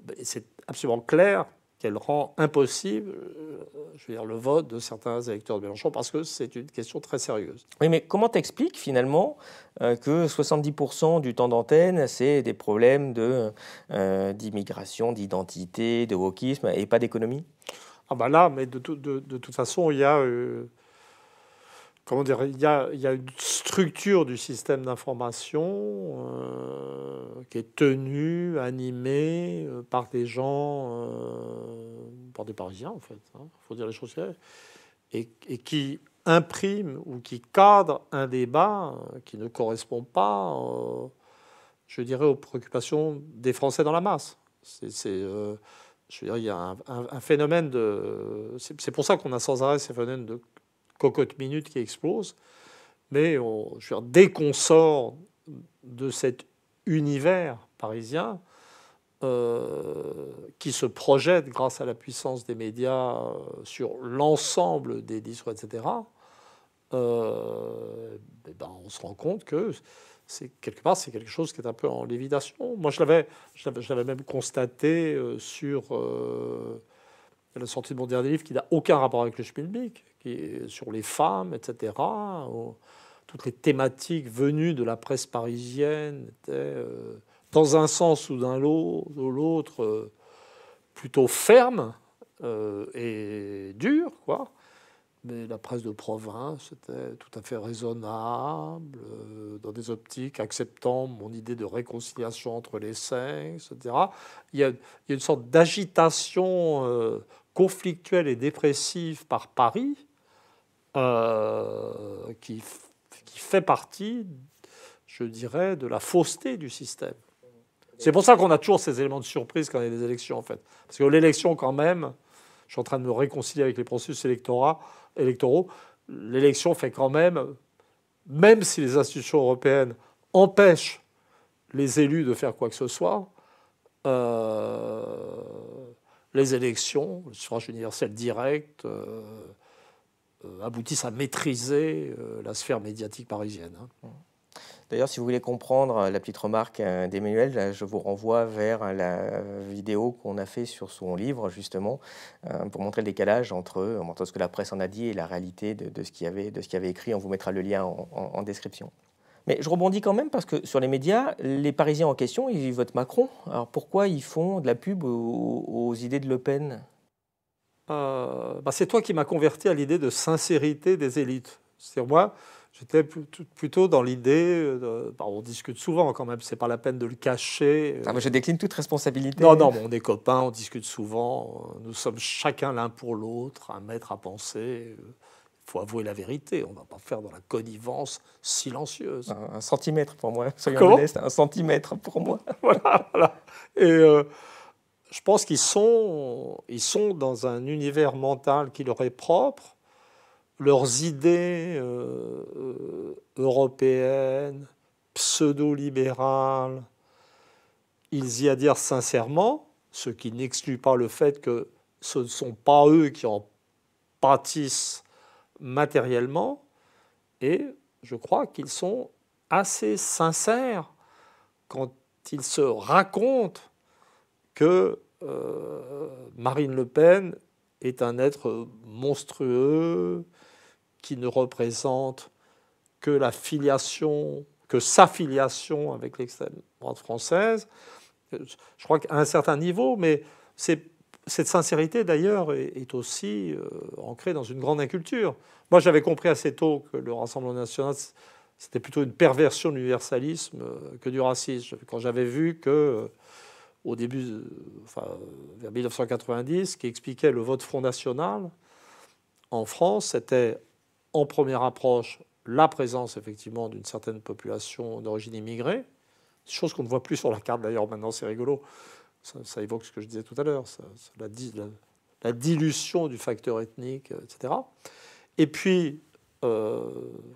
ben, c'est absolument clair qu'elle rend impossible, euh, je veux dire, le vote de certains électeurs de Mélenchon, parce que c'est une question très sérieuse. Oui, mais comment t'expliques finalement euh, que 70% du temps d'antenne, c'est des problèmes de, euh, d'immigration, d'identité, de wokisme, et pas d'économie Ah ben là, mais de, de, toute façon, il y a comment dire, il y a, une structure du système d'information euh, qui est tenue, animée euh, par des gens, euh, par des Parisiens en fait, il hein, faut dire les choses et, et, qui imprime ou qui cadre un débat qui ne correspond pas, je dirais, aux préoccupations des Français dans la masse. C'est, je veux dire, il y a un, un phénomène de. C'est pour ça qu'on a sans arrêt ces phénomènes de cocotte minute qui explose. Mais dès qu'on sort de cet univers parisien, euh, qui se projette grâce à la puissance des médias euh, sur l'ensemble des discours, etc., euh, eh ben, on se rend compte que c'est quelque part c'est quelque chose qui est un peu en lévitation. Moi, je l'avais, même constaté sur la sortie de mon dernier livre, qui n'a aucun rapport avec le Schmilblick, sur les femmes, etc. Toutes les thématiques venues de la presse parisienne étaient, euh, dans un sens ou dans l'autre, euh, plutôt fermes euh, et dures, Mais la presse de province était tout à fait raisonnable, dans des optiques acceptant mon idée de réconciliation entre les sexes, etc. il y a une sorte d'agitation conflictuelle et dépressive par Paris, euh, qui, qui, fait partie, je dirais, de la fausseté du système. C'est pour ça qu'on a toujours ces éléments de surprise quand il y a des élections, en fait. Parce que l'élection, quand même, je suis en train de me réconcilier avec les processus électoraux, l'élection fait quand même, même si les institutions européennes empêchent les élus de faire quoi que ce soit, euh, les élections, le suffrage universel direct, euh, euh, aboutissent à maîtriser euh, la sphère médiatique parisienne. Hein. Mmh. D'ailleurs, si vous voulez comprendre euh, la petite remarque d'Emmanuel, je vous renvoie vers la vidéo qu'on a fait sur son livre, justement, pour montrer le décalage entre, ce que la presse en a dit et la réalité de, ce qu'il y, avait écrit. On vous mettra le lien en, description. Mais je rebondis quand même parce que sur les médias, les Parisiens en question, ils votent Macron. Alors pourquoi ils font de la pub aux idées de Le Pen euh, bah, c'est toi qui m'as converti à l'idée de sincérité des élites. C'est-à-dire, moi, j'étais plutôt dans l'idée. Euh, bah, on discute souvent quand même, c'est pas la peine de le cacher. Ah, je décline toute responsabilité. Non, non, on est copains, on discute souvent. Nous sommes chacun l'un pour l'autre, un maître à penser. Il faut avouer la vérité, on ne va pas faire dans la connivence silencieuse. Un, centimètre pour moi, c'est un centimètre pour moi. (laughs) voilà, voilà. Et. Euh, je pense qu'ils sont, ils sont dans un univers mental qui leur est propre. Leurs idées euh, européennes, pseudo-libérales, ils y adhèrent sincèrement, ce qui n'exclut pas le fait que ce ne sont pas eux qui en pâtissent matériellement. Et je crois qu'ils sont assez sincères quand ils se racontent que euh, Marine Le Pen est un être monstrueux qui ne représente que la filiation, que sa filiation avec l'extrême droite française. Je crois qu'à un certain niveau, mais cette sincérité d'ailleurs est, aussi euh, ancrée dans une grande inculture. Moi, j'avais compris assez tôt que le Rassemblement national c'était plutôt une perversion de l'universalisme euh, que du racisme. Quand j'avais vu que au début, euh, vers 1990, qui expliquait le vote Front National en France, c'était en première approche la présence effectivement d'une certaine population d'origine immigrée, chose qu'on ne voit plus sur la carte d'ailleurs maintenant, c'est rigolo, ça, évoque ce que je disais tout à l'heure, la, dilution du facteur ethnique, euh, etc. Et puis, euh,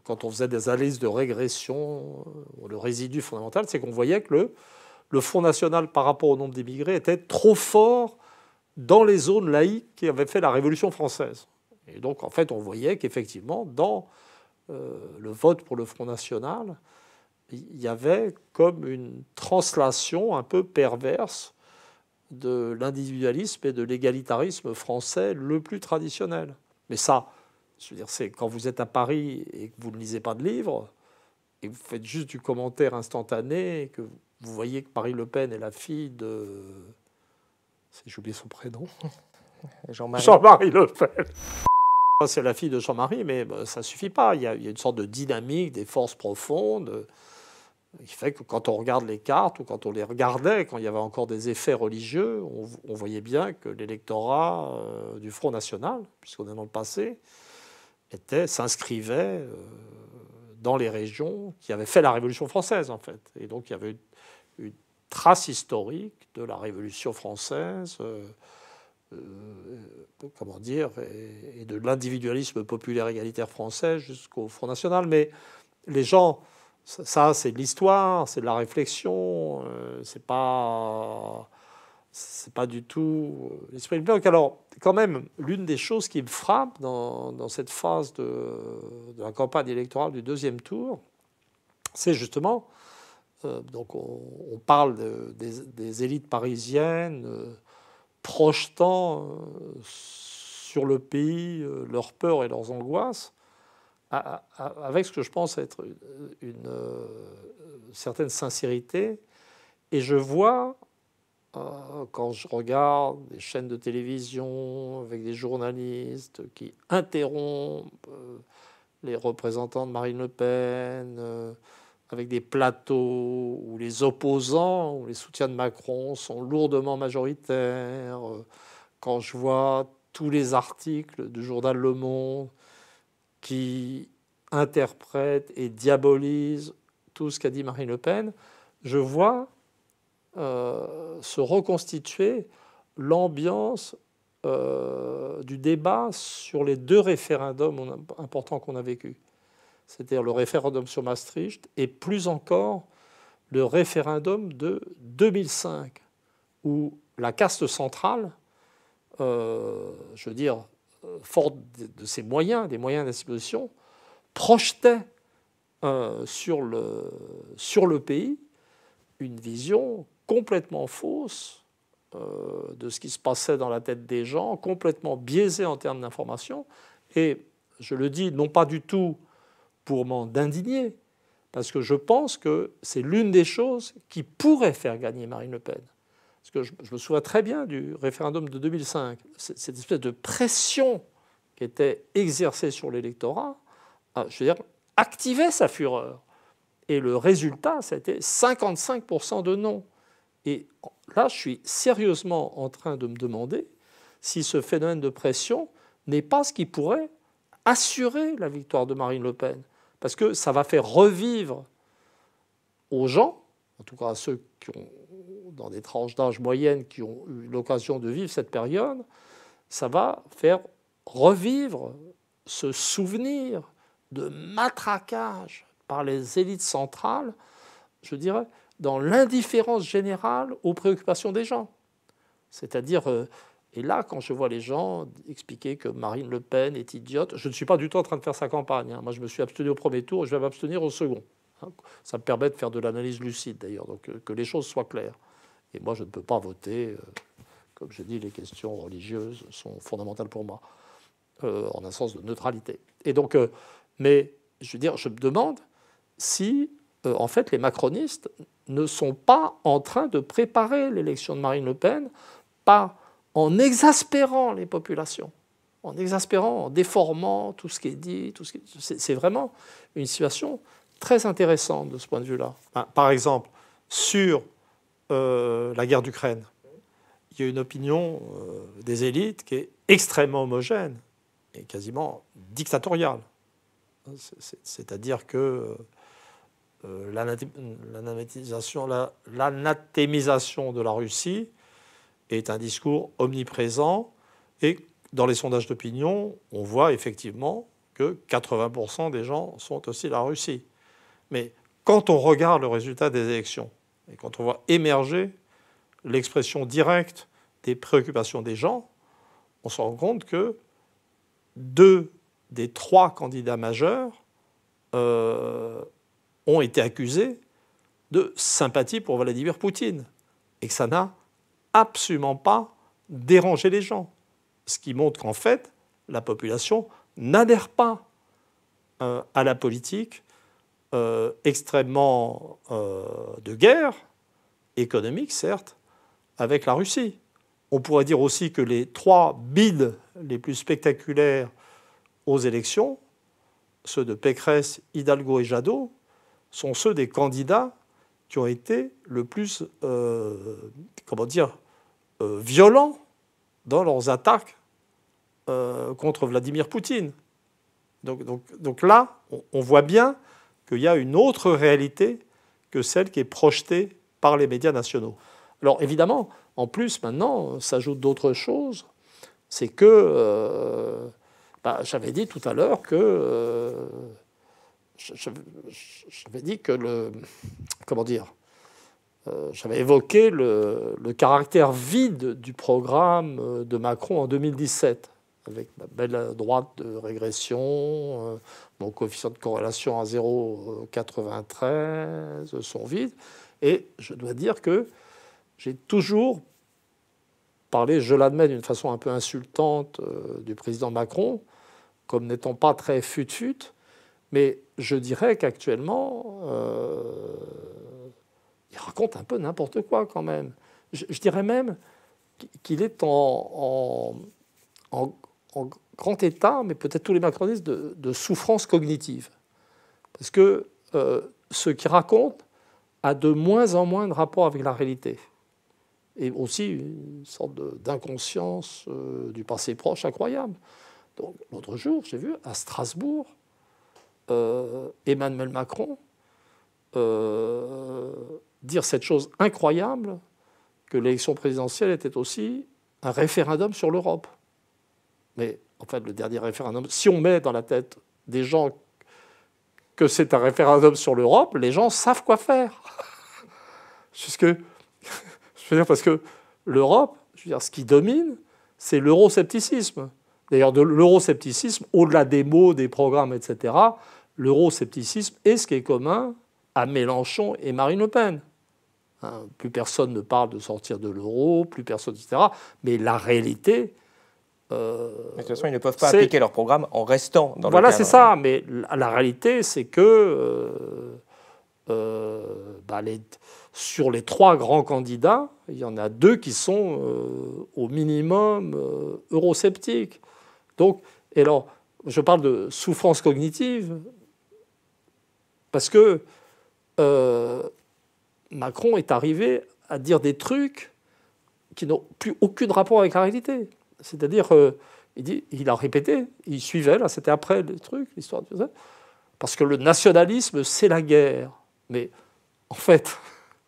quand on faisait des analyses de régression, le résidu fondamental, c'est qu'on voyait que le le Front National par rapport au nombre d'immigrés était trop fort dans les zones laïques qui avaient fait la Révolution française. Et donc, en fait, on voyait qu'effectivement, dans euh, le vote pour le Front National, il y avait comme une translation un peu perverse de l'individualisme et de l'égalitarisme français le plus traditionnel. Mais ça, je veux dire, c'est quand vous êtes à Paris et que vous ne lisez pas de livres, et que vous faites juste du commentaire instantané, et que vous vous voyez que Marie Le Pen est la fille de. J'ai oublié son prénom. (laughs) Jean-Marie Jean Le Pen. C'est la fille de Jean-Marie, mais bah, ça ne suffit pas. Il y, a, une sorte de dynamique des forces profondes euh, qui fait que quand on regarde les cartes ou quand on les regardait, quand il y avait encore des effets religieux, on, voyait bien que l'électorat euh, du Front National, puisqu'on est dans le passé, était, s'inscrivait. Euh, dans les régions qui avaient fait la Révolution française, en fait. Et donc il y avait une, trace historique de la Révolution française, euh, euh, comment dire, et, de l'individualisme populaire égalitaire français jusqu'au Front National. Mais les gens, ça, c'est de l'histoire, c'est de la réflexion, euh, c'est pas c'est pas du tout euh, l'esprit de Bloc. Alors, quand même, l'une des choses qui me frappe dans, cette phase de, la campagne électorale du deuxième tour, c'est justement, euh, donc on, parle des, élites parisiennes euh, projetant sur le pays leurs peurs et leurs angoisses, avec ce que je pense être une certaine sincérité. Et je vois euh, quand je regarde des chaînes de télévision avec des journalistes qui interrompent euh, les représentants de Marine Le Pen, euh, avec des plateaux où les opposants ou les soutiens de Macron sont lourdement majoritaires, quand je vois tous les articles du journal Le Monde qui interprètent et diabolisent tout ce qu'a dit Marine Le Pen, je vois euh, se reconstituer l'ambiance euh, du débat sur les deux référendums importants qu'on a vécus, c'est-à-dire le référendum sur Maastricht et plus encore le référendum de 2005, où la caste centrale, euh, je veux dire, forte de ses moyens, des moyens d'institution, projetait sur, le, sur le pays une vision complètement fausse euh, de ce qui se passait dans la tête des gens, complètement biaisée en termes d'information. Et je le dis non pas du tout pour m'en indigner, parce que je pense que c'est l'une des choses qui pourrait faire gagner Marine Le Pen. Parce que je, me souviens très bien du référendum de 2005, cette espèce de pression qui était exercée sur l'électorat, je veux dire, activait sa fureur. Et le résultat, c'était 55% de non. Et là, je suis sérieusement en train de me demander si ce phénomène de pression n'est pas ce qui pourrait assurer la victoire de Marine Le Pen. Parce que ça va faire revivre aux gens, en tout cas à ceux qui ont, dans des tranches d'âge moyenne, qui ont eu l'occasion de vivre cette période, ça va faire revivre ce souvenir de matraquage par les élites centrales, je dirais, dans l'indifférence générale aux préoccupations des gens. C'est-à-dire, euh, et là, quand je vois les gens expliquer que Marine Le Pen est idiote, je ne suis pas du tout en train de faire sa campagne. Hein. Moi, je me suis abstenu au premier tour, je vais m'abstenir au second. Hein. Ça me permet de faire de l'analyse lucide, d'ailleurs, donc euh, que les choses soient claires. Et moi, je ne peux pas voter. Euh, comme je dis, les questions religieuses sont fondamentales pour moi, en un sens de neutralité. Et donc, mais je veux dire, je me demande si euh, en fait, les macronistes ne sont pas en train de préparer l'élection de Marine Le Pen, pas en exaspérant les populations, en exaspérant, en déformant tout ce qui est dit. Tout ce C'est vraiment une situation très intéressante de ce point de vue-là. Bah, par exemple, sur euh, la guerre d'Ukraine, il y a une opinion euh, des élites qui est extrêmement homogène et quasiment dictatoriale. C'est-à-dire que euh, l'anathémisation de la Russie est un discours omniprésent et dans les sondages d'opinion, on voit effectivement que 80% des gens sont aussi la Russie. Mais quand on regarde le résultat des élections et quand on voit émerger l'expression directe des préoccupations des gens, on se rend compte que deux des trois candidats majeurs euh, ont été accusés de sympathie pour Vladimir Poutine et que ça n'a absolument pas dérangé les gens. Ce qui montre qu'en fait, la population n'adhère pas euh, à la politique euh, extrêmement euh, de guerre, économique certes, avec la Russie. On pourrait dire aussi que les trois bides les plus spectaculaires aux élections, ceux de Pécresse, Hidalgo et Jadot, sont ceux des candidats qui ont été le plus, euh, comment dire, euh, violents dans leurs attaques euh, contre Vladimir Poutine. Donc, donc, là, on, voit bien qu'il y a une autre réalité que celle qui est projetée par les médias nationaux. Alors évidemment, en plus, maintenant, s'ajoutent d'autres choses. C'est que, bah, j'avais dit tout à l'heure que j'avais dit que le. Comment dire euh, J'avais évoqué le, caractère vide du programme euh, de Macron en 2017, avec ma belle droite de régression, euh, mon coefficient de corrélation à 0,93, sont vides, Et je dois dire que j'ai toujours parlé, je l'admets d'une façon un peu insultante, du président Macron, comme n'étant pas très fut-fut mais je dirais qu'actuellement, euh, il raconte un peu n'importe quoi quand même. Je, dirais même qu'il est en, grand état, mais peut-être tous les macronistes, de, souffrance cognitive. Parce que euh, ce qu'il raconte a de moins en moins de rapport avec la réalité. Et aussi une sorte d'inconscience euh, du passé proche incroyable. Donc l'autre jour, j'ai vu à Strasbourg, euh, Emmanuel Macron euh, dire cette chose incroyable que l'élection présidentielle était aussi un référendum sur l'Europe. Mais en fait, le dernier référendum, si on met dans la tête des gens que c'est un référendum sur l'Europe, les gens savent quoi faire. (laughs) (laughs) je veux dire, parce que l'Europe, je veux dire, ce qui domine, c'est l'euroscepticisme. D'ailleurs, de l'euroscepticisme, au-delà des mots, des programmes, etc., l'euroscepticisme est ce qui est commun à Mélenchon et Marine Le Pen. Hein, plus personne ne parle de sortir de l'euro, plus personne, etc. Mais la réalité. Euh, de toute façon, ils ne peuvent pas appliquer leur programme en restant dans voilà, Voilà, c'est ça. Mais la, réalité, c'est que euh, euh, bah, sur les trois grands candidats, il y en a deux qui sont au minimum eurosceptiques. Donc, et alors, je parle de souffrance cognitive, parce que euh, Macron est arrivé à dire des trucs qui n'ont plus aucun rapport avec la réalité. C'est-à-dire, euh, il, a répété, il suivait, là, c'était après le truc, l'histoire de Parce que le nationalisme, c'est la guerre. Mais en fait,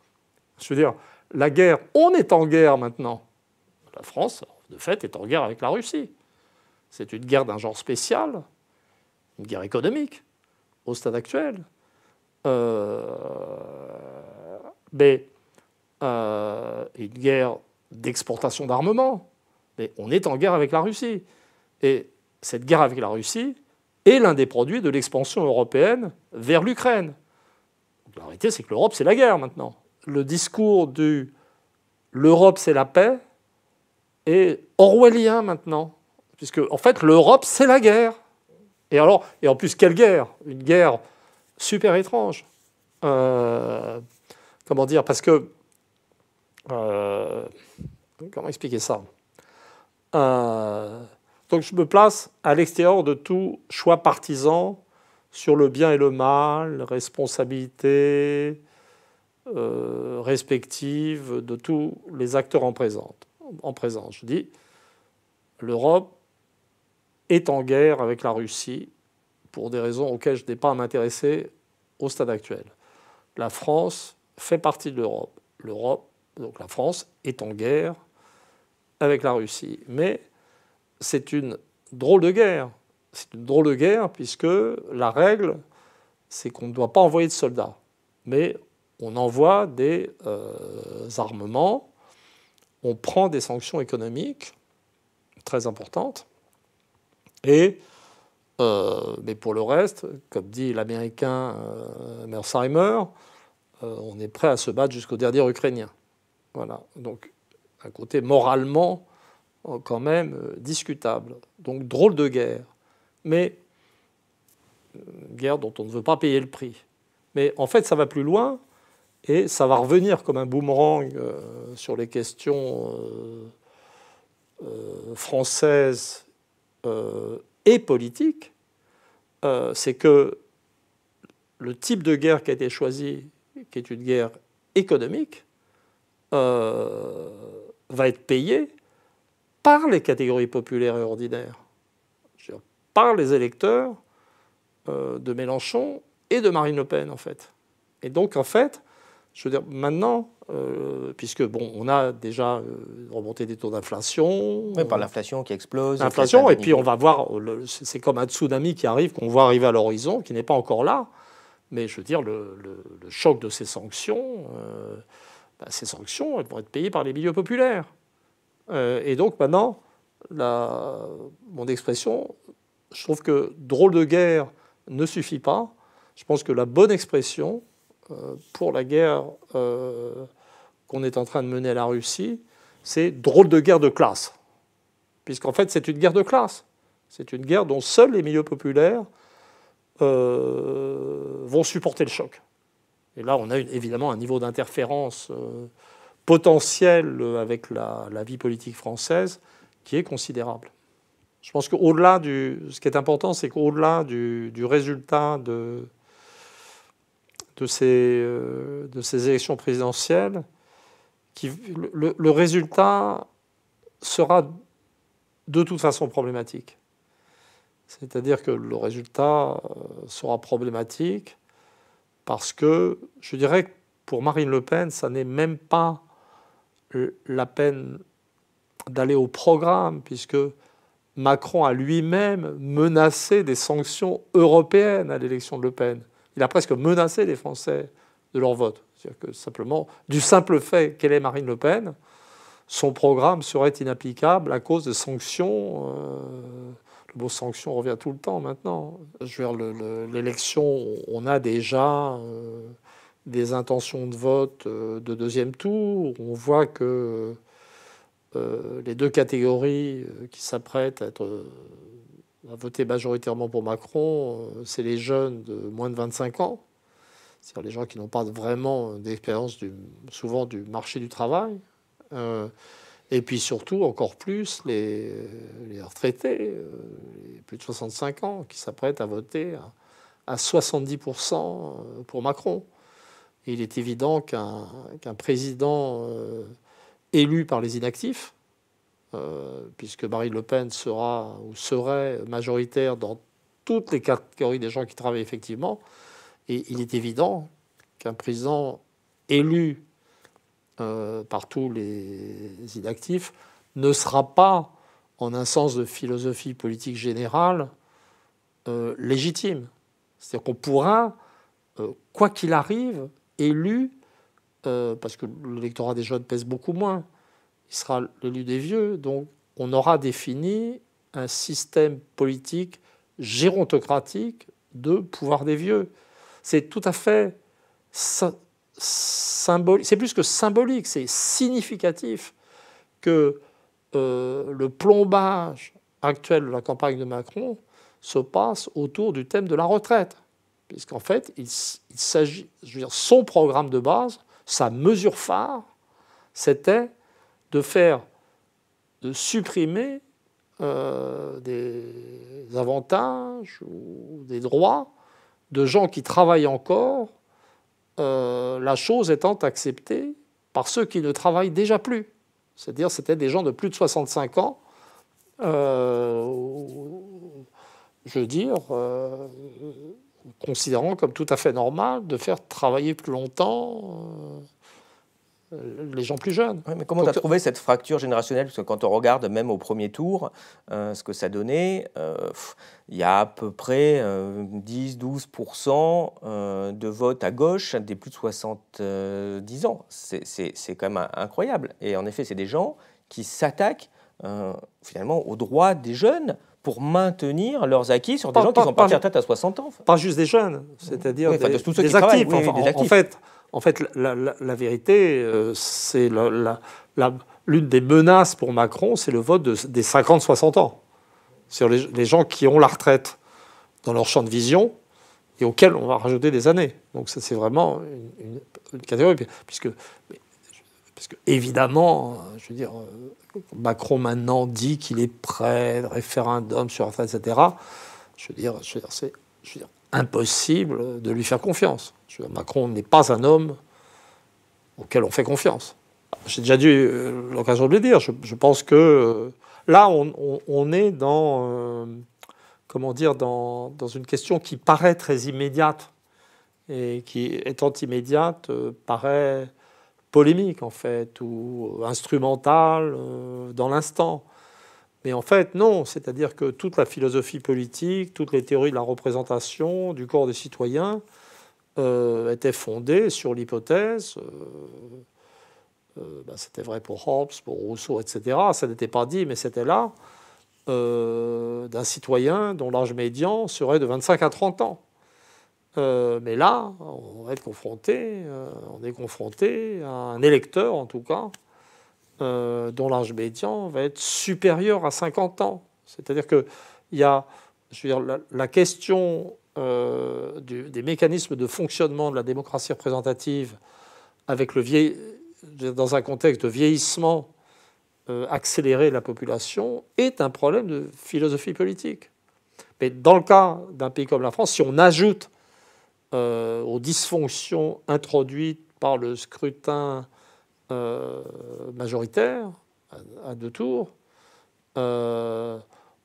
(laughs) je veux dire, la guerre, on est en guerre maintenant. La France, de fait, est en guerre avec la Russie. C'est une guerre d'un genre spécial, une guerre économique, au stade actuel. Euh, euh, une guerre d'exportation d'armement. Mais on est en guerre avec la Russie. Et cette guerre avec la Russie est l'un des produits de l'expansion européenne vers l'Ukraine. La réalité, c'est que l'Europe, c'est la guerre maintenant. Le discours du l'Europe, c'est la paix est orwellien maintenant. Puisque, en fait, l'Europe, c'est la guerre. Et alors, et en plus, quelle guerre Une guerre super étrange. Euh, comment dire Parce que. Euh, comment expliquer ça euh, Donc je me place à l'extérieur de tout choix partisan sur le bien et le mal, responsabilité respective de tous les acteurs en présence. En présence. Je dis, l'Europe est en guerre avec la Russie pour des raisons auxquelles je n'ai pas à m'intéresser au stade actuel. La France fait partie de l'Europe. L'Europe, donc la France, est en guerre avec la Russie. Mais c'est une drôle de guerre. C'est une drôle de guerre puisque la règle, c'est qu'on ne doit pas envoyer de soldats. Mais on envoie des euh, armements, on prend des sanctions économiques très importantes, et euh, mais pour le reste, comme dit l'Américain euh, euh, on est prêt à se battre jusqu'au dernier Ukrainien. Voilà. Donc, un côté moralement euh, quand même discutable. Donc, drôle de guerre. Mais guerre dont on ne veut pas payer le prix. Mais en fait, ça va plus loin et ça va revenir comme un boomerang sur les questions françaises et politique, euh, c'est que le type de guerre qui a été choisi, qui est une guerre économique, euh, va être payé par les catégories populaires et ordinaires, par les électeurs euh, de Mélenchon et de Marine Le Pen, en fait. Et donc, en fait, je veux dire, maintenant, euh, puisque bon, on a déjà euh, remonté des taux d'inflation. Oui, par l'inflation qui explose. L'inflation, et puis on va voir, euh, c'est comme un tsunami qui arrive, qu'on voit arriver à l'horizon, qui n'est pas encore là. Mais je veux dire, le, choc de ces sanctions, bah, ces sanctions, elles vont être payées par les milieux populaires. et donc maintenant, mon expression, je trouve que drôle de guerre ne suffit pas. Je pense que la bonne expression pour la guerre qu'on est en train de mener à la Russie, c'est drôle de guerre de classe. Puisqu'en fait, c'est une guerre de classe. C'est une guerre dont seuls les milieux populaires euh, vont supporter le choc. Et là, on a évidemment un niveau d'interférence potentielle euh, potentiel euh, avec la, vie politique française qui est considérable. Je pense qu'au-delà du. Ce qui est important, c'est qu'au-delà du, résultat de, de, ces, de ces élections présidentielles, le, le, résultat sera de toute façon problématique. C'est-à-dire que le résultat euh, sera problématique parce que, je dirais que pour Marine Le Pen, ça n'est même pas euh, la peine d'aller au programme, puisque Macron a lui-même menacé des sanctions européennes à l'élection de Le Pen. Il a presque menacé les Français de leur vote. C'est-à-dire que simplement, du simple fait qu'elle est Marine Le Pen, son programme serait inapplicable à cause de sanctions. Euh, le mot sanction revient tout le temps maintenant. Je veux l'élection, on a déjà euh, des intentions de vote euh, de deuxième tour. On voit que les deux catégories qui s'apprêtent à voter majoritairement pour Macron, c'est les jeunes de moins de 25 ans c'est-à-dire les gens qui n'ont pas vraiment d'expérience souvent du marché du travail, euh, et puis surtout encore plus les, retraités, euh, les plus de 65 ans, qui s'apprêtent à voter à, 70% euh, pour Macron. il est évident qu'un président élu par les inactifs, puisque Marine Le Pen sera ou serait majoritaire dans toutes les catégories des gens qui travaillent effectivement, et il est évident qu'un président élu euh, par tous les inactifs ne sera pas, en un sens de philosophie politique générale, euh, légitime. C'est-à-dire qu'on pourra, euh, quoi qu'il arrive, élu, parce que l'électorat des jeunes pèse beaucoup moins, il sera l'élu des vieux, donc on aura défini un système politique gérontocratique de pouvoir des vieux. C'est tout à fait symbolique, c'est plus que symbolique, c'est significatif que euh, le plombage actuel de la campagne de Macron se passe autour du thème de la retraite. Puisqu'en fait, il, s'agit, son programme de base, sa mesure phare, c'était de faire, de supprimer euh, des avantages ou des droits de gens qui travaillent encore, euh, la chose étant acceptée par ceux qui ne travaillent déjà plus. C'est-à-dire, c'était des gens de plus de 65 ans, euh, je veux dire, euh, considérant comme tout à fait normal de faire travailler plus longtemps. Euh, les gens plus jeunes. mais comment tu as trouvé cette fracture générationnelle Parce que quand on regarde même au premier tour euh, ce que ça donnait, euh, il y a à peu près 10-12% de votes à gauche des plus de 70 ans. C'est quand même incroyable. Et en effet, c'est des gens qui s'attaquent finalement aux droits des jeunes pour maintenir leurs acquis sur des gens qui sont partis à tête à 60 ans. Pas juste des jeunes, c'est-à-dire des, des actifs. En fait, en fait, la, vérité, euh, c'est l'une des menaces pour Macron, c'est le vote des 50-60 ans. Sur les, gens qui ont la retraite dans leur champ de vision et auxquels on va rajouter des années. Donc ça, c'est vraiment une, catégorie. Puisque, évidemment, je veux dire, euh, Macron maintenant dit qu'il est prêt, référendum sur la retraite, etc. Je veux dire, dire c'est impossible de lui faire confiance. Macron n'est pas un homme auquel on fait confiance. J'ai déjà eu l'occasion de le dire. Je, pense que euh, là, on, est dans, euh, comment dire, dans, une question qui paraît très immédiate et qui, étant immédiate, euh, paraît polémique en fait ou instrumentale dans l'instant. Mais en fait, non. C'est-à-dire que toute la philosophie politique, toutes les théories de la représentation, du corps des citoyens, euh, était fondée sur l'hypothèse, euh, euh, ben, c'était vrai pour Hobbes, pour Rousseau, etc., ça n'était pas dit, mais c'était là, d'un citoyen dont l'âge médian serait de 25 à 30 ans. mais là, on va être confronté, on est confronté à un électeur en tout cas, dont l'âge médian va être supérieur à 50 ans. C'est-à-dire que il y a, je veux dire, la, question euh, des mécanismes de fonctionnement de la démocratie représentative avec le dans un contexte de vieillissement euh, accéléré de la population est un problème de philosophie politique. Mais dans le cas d'un pays comme la France, si on ajoute euh, aux dysfonctions introduites par le scrutin majoritaire à, deux tours, on,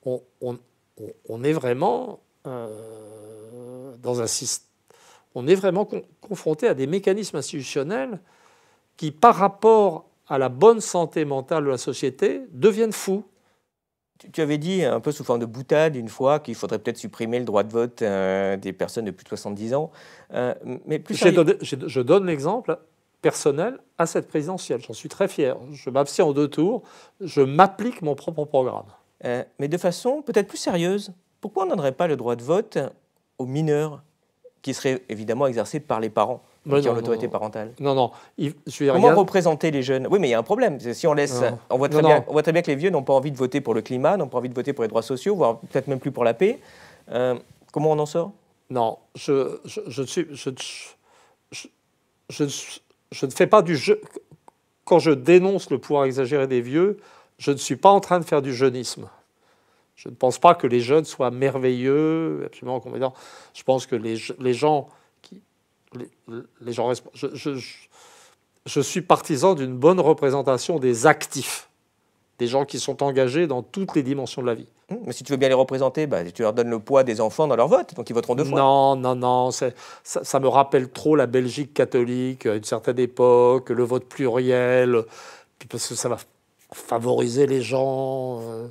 on, on, est vraiment euh, dans un système. On est vraiment confronté à des mécanismes institutionnels qui, par rapport à la bonne santé mentale de la société, deviennent fous. Tu avais dit un peu sous forme de boutade une fois qu'il faudrait peut-être supprimer le droit de vote euh, des personnes de plus de 70 ans. Euh, mais plus je donne l'exemple personnel à cette présidentielle. J'en suis très fier. Je m'abstiens en deux tours. Je m'applique mon propre programme. mais de façon peut-être plus sérieuse pourquoi on ne donnerait pas le droit de vote aux mineurs, qui seraient évidemment exercés par les parents qui ont l'autorité parentale. Non, non. Il, Comment représenter les jeunes Oui, mais il y a un problème. Si on laisse, on voit, très bien, que les vieux n'ont pas envie de voter pour le climat, n'ont pas envie de voter pour les droits sociaux, voire peut-être même plus pour la paix. Euh, comment on en sort Non, je, ne fais pas du jeu. Quand je dénonce le pouvoir exagéré des vieux, je ne suis pas en train de faire du jeunisme. Je ne pense pas que les jeunes soient merveilleux, absolument compétents. Je pense que les, les gens qui. Les, gens, je, je, suis partisan d'une bonne représentation des actifs, des gens qui sont engagés dans toutes les dimensions de la vie. Mmh, mais si tu veux bien les représenter, bah, tu leur donnes le poids des enfants dans leur vote, donc ils voteront deux fois. Non, non, non, ça, ça, me rappelle trop la Belgique catholique à une certaine époque, le vote pluriel, parce que ça va favoriser les gens. Euh,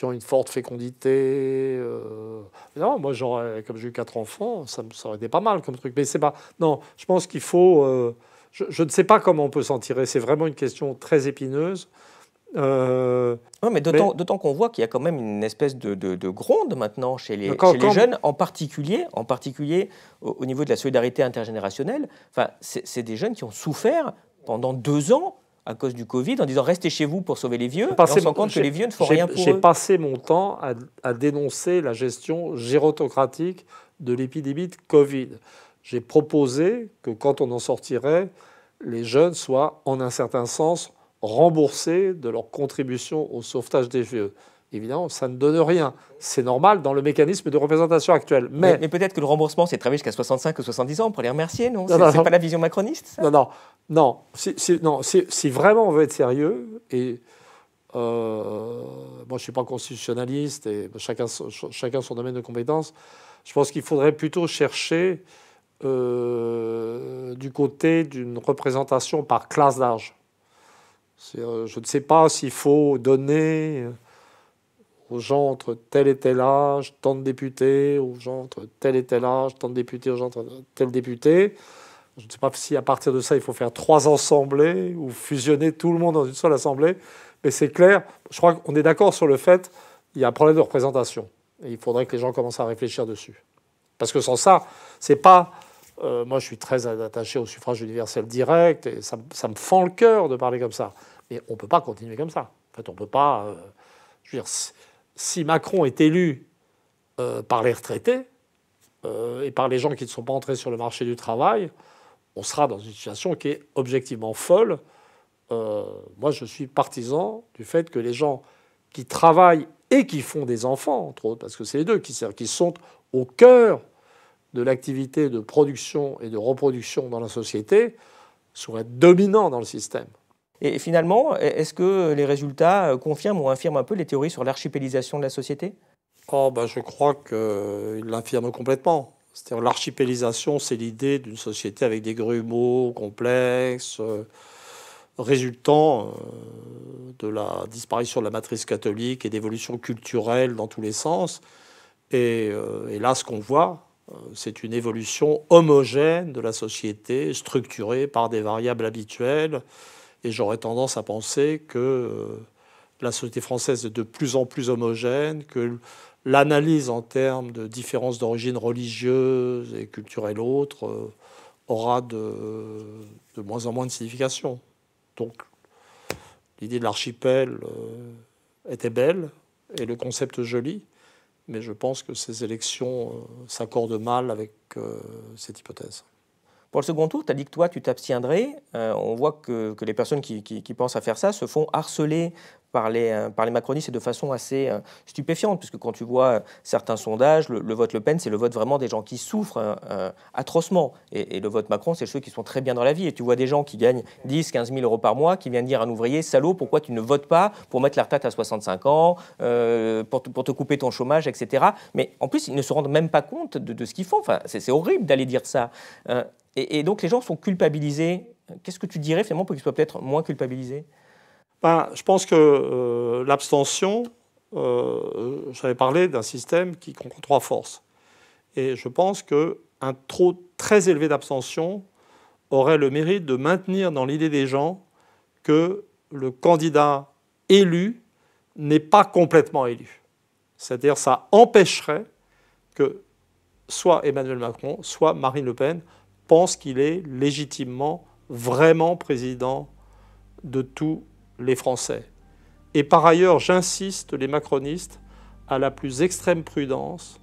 qui ont une forte fécondité. Euh, non, moi, genre, euh, comme j'ai eu quatre enfants, ça, me aurait été pas mal comme truc. Mais c'est pas. Non, je pense qu'il faut. Euh, je, ne sais pas comment on peut s'en tirer. C'est vraiment une question très épineuse. Euh... mais d'autant qu'on voit qu'il y a quand même une espèce de, de, gronde maintenant chez les, chez les jeunes, en particulier, en particulier au, au niveau de la solidarité intergénérationnelle. Enfin, c'est des jeunes qui ont souffert pendant deux ans à cause du Covid en disant restez chez vous pour sauver les vieux. On se rend compte que les vieux ne font rien pour eux. J'ai passé mon temps à, à, dénoncer la gestion gérotocratique de l'épidémie de Covid. J'ai proposé que quand on en sortirait, les jeunes soient en un certain sens remboursés de leur contribution au sauvetage des vieux évidemment, ça ne donne rien. C'est normal dans le mécanisme de représentation actuel. Mais, peut-être que le remboursement très bien jusqu'à 65 ou 70 ans pourrait les remercier, non, Ce C'est pas la vision macroniste Non, non. Non, si, vraiment on veut être sérieux, et euh, moi je ne suis pas constitutionnaliste, et chacun, son domaine de compétences, je pense qu'il faudrait plutôt chercher euh, du côté d'une représentation par classe d'âge. Euh, je ne sais pas s'il faut donner aux gens entre tel et tel âge, tant de députés, aux gens entre tel et tel âge, tant de députés, aux gens entre tel député. Je ne sais pas si à partir de ça, il faut faire trois assemblées ou fusionner tout le monde dans une seule assemblée, mais c'est clair, je crois qu'on est d'accord sur le fait qu'il y a un problème de représentation. Et il faudrait que les gens commencent à réfléchir dessus. Parce que sans ça, c'est pas. Euh, moi, je suis très attaché au suffrage universel direct, et ça, me fend le cœur de parler comme ça. Mais on ne peut pas continuer comme ça. En fait, on ne peut pas. Euh, si Macron est élu euh, par les retraités euh, et par les gens qui ne sont pas entrés sur le marché du travail, on sera dans une situation qui est objectivement folle. Euh, moi, je suis partisan du fait que les gens qui travaillent et qui font des enfants, entre autres, parce que c'est les deux qui, qui sont au cœur de l'activité de production et de reproduction dans la société, seraient dominants dans le système. Et finalement, e-, est-ce que les résultats euh, confirment ou infirment un peu les théories sur l'archipélisation de la société oh, ben, Je crois qu'ils euh, l'infirment complètement. C'est-à-dire l'archipélisation, c'est l'idée d'une société avec des grumeaux complexes, euh, résultant de la disparition de la matrice catholique et d'évolution culturelle dans tous les sens. et là, ce qu'on voit, c'est une évolution homogène de la société, structurée par des variables habituelles. Et j'aurais tendance à penser que euh, la société française est de plus en plus homogène, que l'analyse en termes de différences d'origine religieuse et culturelle autre euh, aura de, de, moins en moins de signification. Donc l'idée de l'archipel euh, était belle et le concept joli, mais je pense que ces élections s'accordent mal avec cette hypothèse. Pour le second tour, tu as dit que toi, tu t'abstiendrais. Euh, on voit que, les personnes qui, pensent à faire ça se font harceler euh, par les, macronistes et de façon assez euh, stupéfiante, puisque quand tu vois euh, certains sondages, le, vote Le Pen, c'est le vote vraiment des gens qui souffrent atrocement. Et, le vote Macron, c'est ceux qui sont très bien dans la vie. Et tu vois des gens qui gagnent 10, 15 000 euros par mois, qui viennent dire à un ouvrier, salaud, pourquoi tu ne votes pas pour mettre la retraite à 65 ans, pour, te, couper ton chômage, etc. Mais en plus, ils ne se rendent même pas compte de, ce qu'ils font. c'est horrible d'aller dire ça. et, et donc les gens sont culpabilisés. Qu'est-ce que tu dirais finalement pour qu'ils soient peut-être moins culpabilisés ben, je pense que euh, l'abstention, euh, j'avais parlé d'un système qui comprend trois forces. Et je pense qu'un trop très élevé d'abstention aurait le mérite de maintenir dans l'idée des gens que le candidat élu n'est pas complètement élu. C'est-à-dire ça empêcherait que soit Emmanuel Macron, soit Marine Le Pen pensent qu'il est légitimement, vraiment président de tout les Français. Et par ailleurs, j'insiste les macronistes à la plus extrême prudence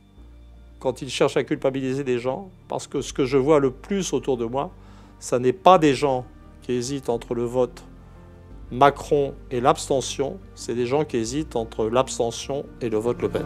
quand ils cherchent à culpabiliser des gens, parce que ce que je vois le plus autour de moi, ce n'est pas des gens qui hésitent entre le vote Macron et l'abstention, c'est des gens qui hésitent entre l'abstention et le vote Le Pen.